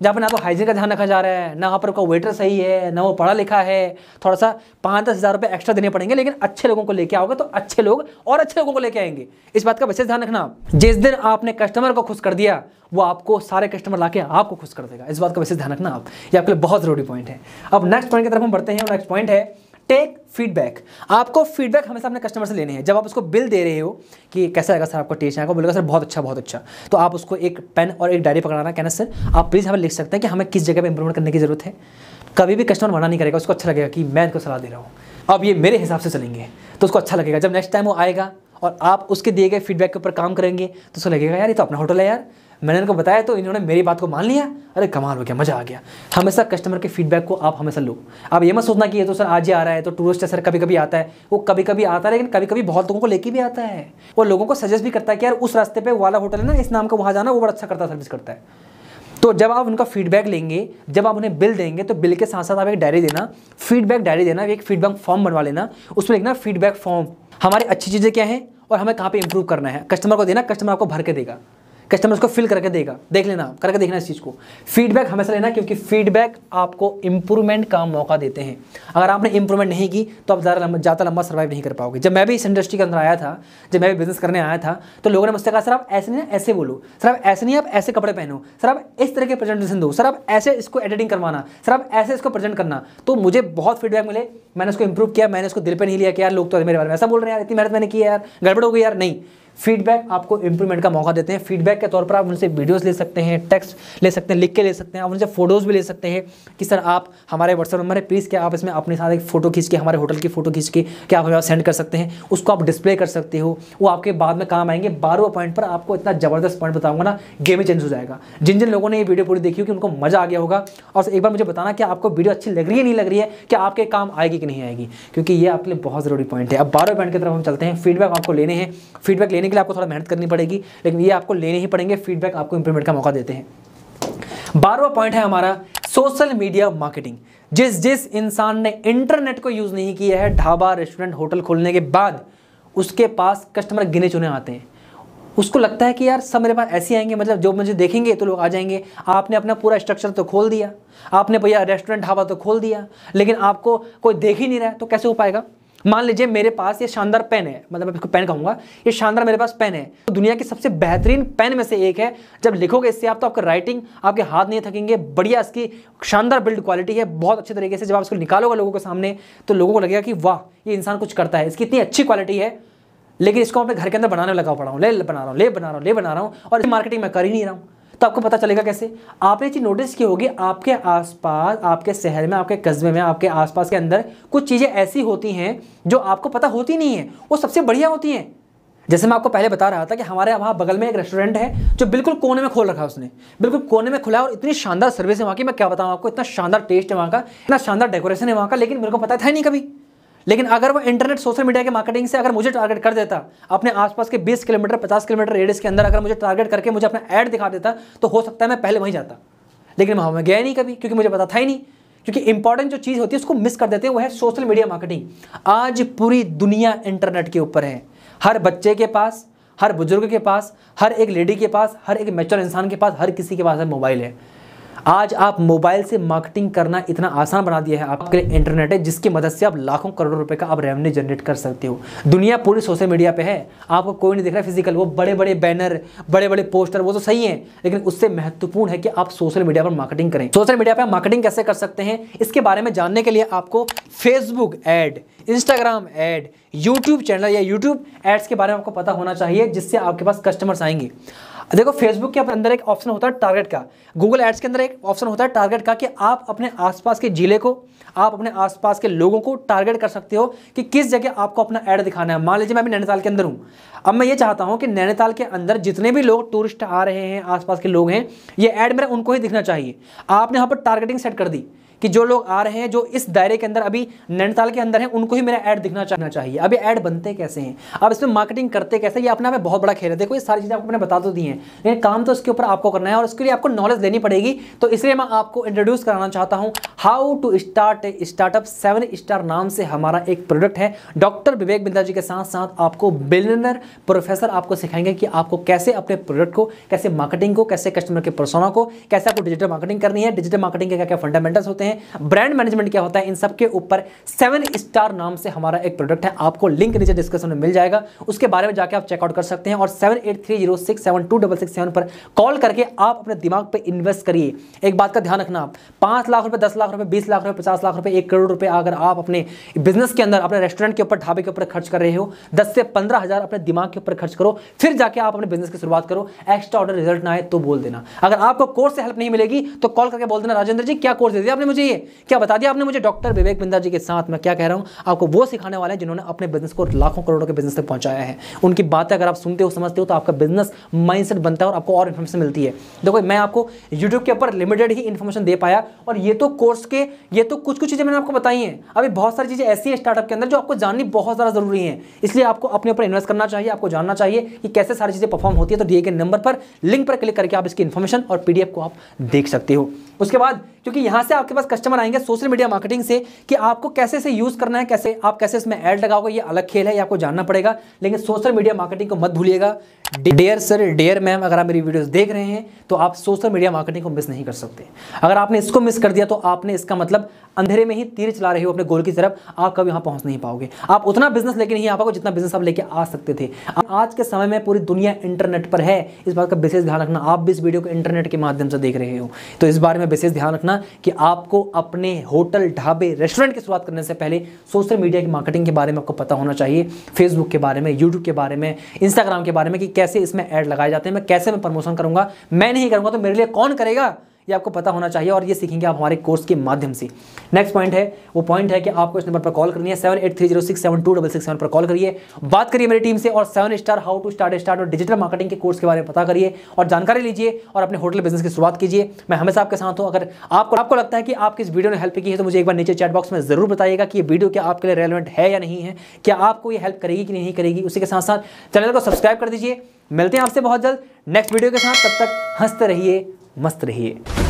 S1: जहाँ पर ना तो हाइजीन का ध्यान रखा जा रहा है ना वहाँ पर का वेटर सही है ना वो पढ़ा लिखा है थोड़ा सा पाँच दस हज़ार रुपये एक्स्ट्रा देने पड़ेंगे लेकिन अच्छे लोगों को लेके आओगे तो अच्छे लोग और अच्छे लोगों को लेके आएंगे इस बात का विशेष ध्यान रखना जिस दिन आपने कस्टमर को खुश कर दिया वो आपको सारे कस्टमर ला आपको खुश कर देगा इस बात का विशेष ध्यान रखना आप ये आपके लिए बहुत ज़रूरी पॉइंट है अब नेक्स्ट पॉइंट की तरफ हम बढ़ते हैं नेक्स्ट पॉइंट है टेक फीडबैक आपको फीडबैक हमेशा अपने कस्टमर से लेने हैं जब आप उसको बिल दे रहे हो कि कैसा लगा सर आपको टेस्ट आएगा बोलेगा सर बहुत अच्छा बहुत अच्छा तो आप उसको एक पेन और एक डायरी पकड़ाना कहना सर आप प्लीज़ हमें लिख सकते हैं कि हमें किस जगह पर इंप्रूवमेंट करने की ज़रूरत है कभी भी कस्टमर मना नहीं करेगा उसको अच्छा लगेगा कि मैं इनको सलाह दे रहा हूँ अब ये मेरे हिसाब से चलेंगे तो उसको अच्छा लगेगा जब नेक्स्ट टाइम वो आएगा और आप उसके दिए गए फीडबैक के ऊपर काम करेंगे तो उसको लगेगा यार ये तो अपना होटल है यार मैंने इनको बताया तो इन्होंने मेरी बात को मान लिया अरे कमाल हो गया मज़ा आ गया हमेशा कस्टमर के फीडबैक को आप हमेशा लो आप ये मत सोचना कि ये तो सर आज ही आ रहा है तो टूरिस्ट सर कभी कभी आता है वो कभी कभी आता है लेकिन कभी कभी बहुत लोगों को लेके भी आता है और लोगों को सजेस्ट भी करता है कि यार उस रास्ते पर वाला होटल है ना इस नाम का वहाँ जाना वो बड़ा अच्छा करता सर्विस करता है तो जब आप उनका फीडबैक लेंगे जब आप उन्हें बिल देंगे तो बिल के साथ साथ आप एक डायरी देना फीडबैक डायरी देना एक फीडबैक फॉर्म बनवा लेना उसमें लिखना फीडबैक फॉर्म हमारी अच्छी चीज़ें क्या हैं और हमें कहाँ पे इंप्रूव करना है कस्टमर को देना कस्टमर आपको भर के देगा कस्टमर उसको फिल करके देगा देख लेना करके देखना इस चीज़ को फीडबैक हमेशा लेना क्योंकि फीडबैक आपको इंप्रूवमेंट का मौका देते हैं अगर आपने इंप्रूवमेंट नहीं की तो आप ज़्यादा ज़्यादा लंबा सर्वाइव नहीं कर पाओगे जब मैं भी इस इंडस्ट्री के अंदर आया था जब मैं भी बिजनेस करने आया था तो लोगों ने मुझसे कहा सर आप ऐसे नहीं ऐसे बोलो सर आप ऐसे नहीं आप ऐसे कपड़े पहनो सर आप इस तरह के प्रेजेंटेशन दो सर आप ऐसे इसको एडिटिंग करवाना सर आप ऐसे इसको प्रेजेंट करना तो मुझे बहुत फीडबैक मिले मैंने उसको इंप्रूव किया मैंने उसको दिल पर नहीं लिया कि यार लोग तो मेरे बारे में ऐसा बोल रहे हैं यार इतनी मेहनत मैंने की यार गड़बड़ हो गई यार नहीं फीडबैक आपको इंप्रूवमेंट का मौका देते हैं फीडबैक के तौर पर आप उनसे वीडियोस ले सकते हैं टेक्स्ट ले सकते हैं लिख के ले सकते हैं आप उनसे फोटोज़ भी ले सकते हैं कि सर आप हमारे व्हाट्सअप नंबर है प्लीज़ क्या आप इसमें अपने साथ एक फ़ोटो खींच के हमारे होटल की फ़ोटो खींच के क्या आप हमें सेंड कर सकते हैं उसको आप डिस्प्ले कर सकते हो वो आपके बाद में काम आएंगे बारहवें पॉइंट पर आपको इतना ज़बरदस्त पॉइंट बताऊंगा ना गेम ही चेंज हो जाएगा जिन जिन लोगों ने ये वीडियो पूरी देखी होगी उनको मज़ा आ गया होगा और एक बार मुझे बताना कि आपको वीडियो अच्छी लग रही है नहीं लग रही है कि आपके काम आएगी कि नहीं आएगी क्योंकि ये आपके लिए बहुत ज़रूरी पॉइंट है अब बारहवें पॉइंट की तरफ हम चलते हैं फीडबैक आपको लेने हैं फीडबैक लेने के लिए आपको थोड़ा मेहनत करनी पड़ेगी लेकिन ये आपको लेने ही पड़ेंगे फीडबैक आपको इंप्रूवमेंट का मौका देते हैं बारहवा पॉइंट है हमारा सोशल मीडिया मार्केटिंग जिस जिस इंसान ने इंटरनेट को यूज़ नहीं किया है ढाबा रेस्टोरेंट होटल खोलने के बाद उसके पास कस्टमर गिने चुने आते हैं उसको लगता है कि यार सब मेरे पास ऐसे आएंगे मतलब जो मुझे देखेंगे तो लोग आ जाएंगे आपने अपना पूरा स्ट्रक्चर तो खोल दिया आपने भैया रेस्टोरेंट ढाबा तो खोल दिया लेकिन आपको कोई देख ही नहीं रहा तो कैसे हो पाएगा मान लीजिए मेरे पास ये शानदार पेन है मतलब मैं इसको पेन कहूँगा ये शानदार मेरे पास पेन है तो दुनिया की सबसे बेहतरीन पेन में से एक है जब लिखोगे इससे आप तो आपका राइटिंग आपके हाथ नहीं थकेंगे बढ़िया इसकी शानदार बिल्ड क्वालिटी है बहुत अच्छे तरीके से जब आप इसको निकालोगे लोगों के सामने तो लोगों को लगेगा कि वाह ये इंसान कुछ करता है इसकी इतनी अच्छी क्वालिटी है लेकिन इसको अपने घर के अंदर बनाने लगा पड़ा हूँ ले बना रहा हूँ ले बना रहा हूँ ले बना रहा हूँ और मार्केटिंग मैं कर ही नहीं रहा हूँ तो आपको पता चलेगा कैसे आपने चीज़ नोटिस की होगी आपके आसपास आपके शहर में आपके कस्बे में आपके आसपास के अंदर कुछ चीज़ें ऐसी होती हैं जो आपको पता होती नहीं है वो सबसे बढ़िया होती हैं जैसे मैं आपको पहले बता रहा था कि हमारे वहाँ बगल में एक रेस्टोरेंट है जो बिल्कुल कोने में खोल रखा है उसने बिल्कुल कोने में खुला है और इतनी शानदार सर्विस है वहाँ की मैं क्या बताऊँ आपको इतना शानदार टेस्ट है वहाँ का इतना शानदार डेकोरेशन है वहाँ का लेकिन मेरे को पता था नहीं कभी लेकिन अगर वो इंटरनेट सोशल मीडिया के मार्केटिंग से अगर मुझे टारगेट कर देता अपने आसपास के 20 किलोमीटर 50 किलोमीटर रेडियस के अंदर अगर मुझे टारगेट करके मुझे अपना ऐड दिखा देता तो हो सकता है मैं पहले वहीं जाता लेकिन वहां में गया नहीं कभी क्योंकि मुझे पता था ही नहीं क्योंकि इंपॉर्टेंट जो चीज़ होती है उसको मिस कर देते हैं वो है सोशल मीडिया मार्केटिंग आज पूरी दुनिया इंटरनेट के ऊपर है हर बच्चे के पास हर बुजुर्ग के पास हर एक लेडी के पास हर एक मेचोर इंसान के पास हर किसी के पास मोबाइल है आज आप मोबाइल से मार्केटिंग करना इतना आसान बना दिया है आपके लिए इंटरनेट है जिसकी मदद से आप लाखों करोड़ों रुपए का आप रेवेन्यू जनरेट कर सकते हो दुनिया पूरी सोशल मीडिया पे है आपको कोई नहीं दिख रहा फिजिकल वो बड़े बड़े बैनर बड़े बड़े पोस्टर वो तो सही है लेकिन उससे महत्वपूर्ण है कि आप सोशल मीडिया पर मार्केटिंग करें सोशल मीडिया पर मार्केटिंग कैसे कर सकते हैं इसके बारे में जानने के लिए आपको Facebook ad Instagram ad YouTube channel या यूट्यूब एड्स के बारे में आपको पता होना चाहिए जिससे आपके पास कस्टमर्स आएंगे देखो फेसबुक के अंदर एक ऑप्शन होता है टारगेट का गूगल एड्स के अंदर एक ऑप्शन होता है टारगेट का कि आप अपने आसपास के जिले को आप अपने आसपास के लोगों को टारगेट कर सकते हो कि किस जगह आपको अपना ऐड दिखाना है मान लीजिए मैं अभी नैनीताल के अंदर हूँ अब मैं ये चाहता हूँ कि नैनीताल के अंदर जितने भी लोग टूरिस्ट आ रहे हैं आसपास के लोग हैं ये ऐड मेरा उनको ही दिखना चाहिए आपने यहाँ पर टारगेटिंग सेट कर दी कि जो लोग आ रहे हैं जो इस दायरे के अंदर अभी नैनीताल के अंदर है उनको ही मेरा ऐड दिखना चाहना चाहिए अभी ऐड बनते कैसे हैं अब इसमें मार्केटिंग करते कैसे ये अपना में बहुत बड़ा खेल है देखो ये सारी चीज़ें आपको मैंने बता तो दी हैं लेकिन काम तो इसके ऊपर आपको करना है और इसके लिए आपको नॉलेज लेनी पड़ेगी तो इसलिए मैं आपको इंट्रोड्यूस कराना चाहता हूँ how to start a startup seven star नाम से हमारा एक प्रोडक्ट है डॉक्टर विवेक बिंदा जी के साथ साथ आपको बिलनर प्रोफेसर आपको सिखाएंगे कि आपको कैसे अपने प्रोडक्ट को कैसे मार्केटिंग को कैसे कस्टमर के परसोना को कैसे आपको डिजिटल मार्केटिंग करनी है डिजिटल मार्केटिंग के क्या क्या फंडामेंटल्स होते हैं हैं ब्रांड मैनेजमेंट क्या होता है इन सब के ऊपर सेवन स्टार नाम से हमारा एक प्रोडक्ट है आपको लिंक नीचे डिस्क्रिप्शन में मिल जाएगा उसके बारे में जाकर आप चेकआउट कर सकते हैं और सेवन पर कॉल करके आप अपने दिमाग पर इन्वेस्ट करिए एक बात का ध्यान रखना आप पांच लाख रुपए दस लाख रुपए बीस लाख रुपए पचास लाख रुपए एक करोड़ रुपए अगर आप अपने बिजनेस के अंदर अपने रेस्टोरेंट के ऊपर ढाबे के ऊपर खर्च कर रहे हो दस से पंद्रह हज़ार अपने दिमाग के ऊपर खर्च करो फिर जाके आप अपने बिजनेस की शुरुआत करो एक्स्ट्रा ऑर्डर रिजल्ट ना आए तो बोल देना अगर आपको कोर्स से हेल्प नहीं मिलेगी तो कॉल करके बोल देना राजेंद्र जी क्या कोर्स दे दिया आपने मुझे चाहिए क्या बता दिया आपने मुझे डॉक्टर विवेक बिंदा जी के साथ मैं क्या कह रहा हूँ आपको वो सिखाने वाले हैं जिन्होंने अपने बिजनेस को लाखों करोड़ों के बिजनेस तक पहुंचाया है उनकी बातें अगर आप सुनते हो समझते हो तो आपका बिजनेस माइंड बनता है और आपको और इन्फॉर्मेशन मिलती है देखो मैं आपको यूट्यूब के ऊपर लिमिटेड ही इन्फॉर्मेशन दे पाया और ये तो कोर्स के ये तो कुछ कुछ चीज़ें मैंने आपको बताई हैं अभी बहुत सारी चीज़ें ऐसी हैं स्टार्टअप के अंदर जो आपको जाननी बहुत ज़्यादा जरूरी है इसलिए आपको अपने ऊपर इन्वेस्ट करना चाहिए आपको जानना चाहिए कि कैसे सारी चीज़ें परफॉर्म होती है तो दिए गए नंबर पर लिंक पर क्लिक करके आप इसकी इन्फॉर्मेशन और पीडीएफ को आप देख सकते हो उसके बाद क्योंकि यहां से आपके पास कस्टमर आएंगे सोशल मीडिया मार्केटिंग से कि आपको कैसे से यूज़ करना है कैसे आप कैसे इसमें ऐड लगाओगे ये अलग खेल है ये आपको जानना पड़ेगा लेकिन सोशल मीडिया मार्केटिंग को मत भूलिएगा डेयर सर डेयर मैम अगर आप मेरी वीडियोस देख रहे हैं तो आप सोशल मीडिया मार्केटिंग को मिस नहीं कर सकते अगर आपने इसको मिस कर दिया तो आपने इसका मतलब अंधेरे में ही तीर चला रहे हो अपने गोल की तरफ आप कभी यहाँ पहुंच नहीं पाओगे आप उतना बिजनेस लेके नहीं आ पाओगे जितना बिजनेस आप लेके आ सकते थे आज के समय में पूरी दुनिया इंटरनेट पर है इस बात का विशेष ध्यान रखना आप भी इस वीडियो को इंटरनेट के माध्यम से देख रहे हो तो इस बारे में विशेष ध्यान रखना कि आपको अपने होटल ढाबे रेस्टोरेंट की शुरुआत करने से पहले सोशल मीडिया की मार्केटिंग के बारे में आपको पता होना चाहिए फेसबुक के बारे में यूट्यूब के बारे में इंस्टाग्राम के बारे में कि कैसे इसमें ऐड लगाए जाते हैं मैं कैसे मैं प्रमोशन करूंगा मैं नहीं करूंगा तो मेरे लिए कौन करेगा ये आपको पता होना चाहिए और ये सीखेंगे आप हमारे कोर्स के माध्यम से नेक्स्ट पॉइंट है वो पॉइंट है कि आपको इस नंबर पर कॉल करनी है seven eight three zero six seven two double six seven पर कॉल करिए बात करिए मेरी टीम से और seven star how to start start और डिजिटल मार्केटिंग के कोर्स के बारे में पता करिए और जानकारी लीजिए और अपने होटल बिजनेस की शुरुआत कीजिए मैं हमेशा आपके साथ हूँ अगर आपको आपको लगता है कि आप इस वीडियो ने हेल्प की है तो मुझे एक बार नीचे चैट बॉक्स में जरूर बताइएगा कि ये वीडियो क्या आपके लिए रेलिवेंट है या नहीं है क्या आपको ये हेल्प करेगी कि नहीं करेगी उसी के साथ साथ चैनल को सब्सक्राइब कर दीजिए मिलते हैं आपसे बहुत जल्द नेक्स्ट वीडियो के साथ तब तक हंसते रहिए मस्त रहिए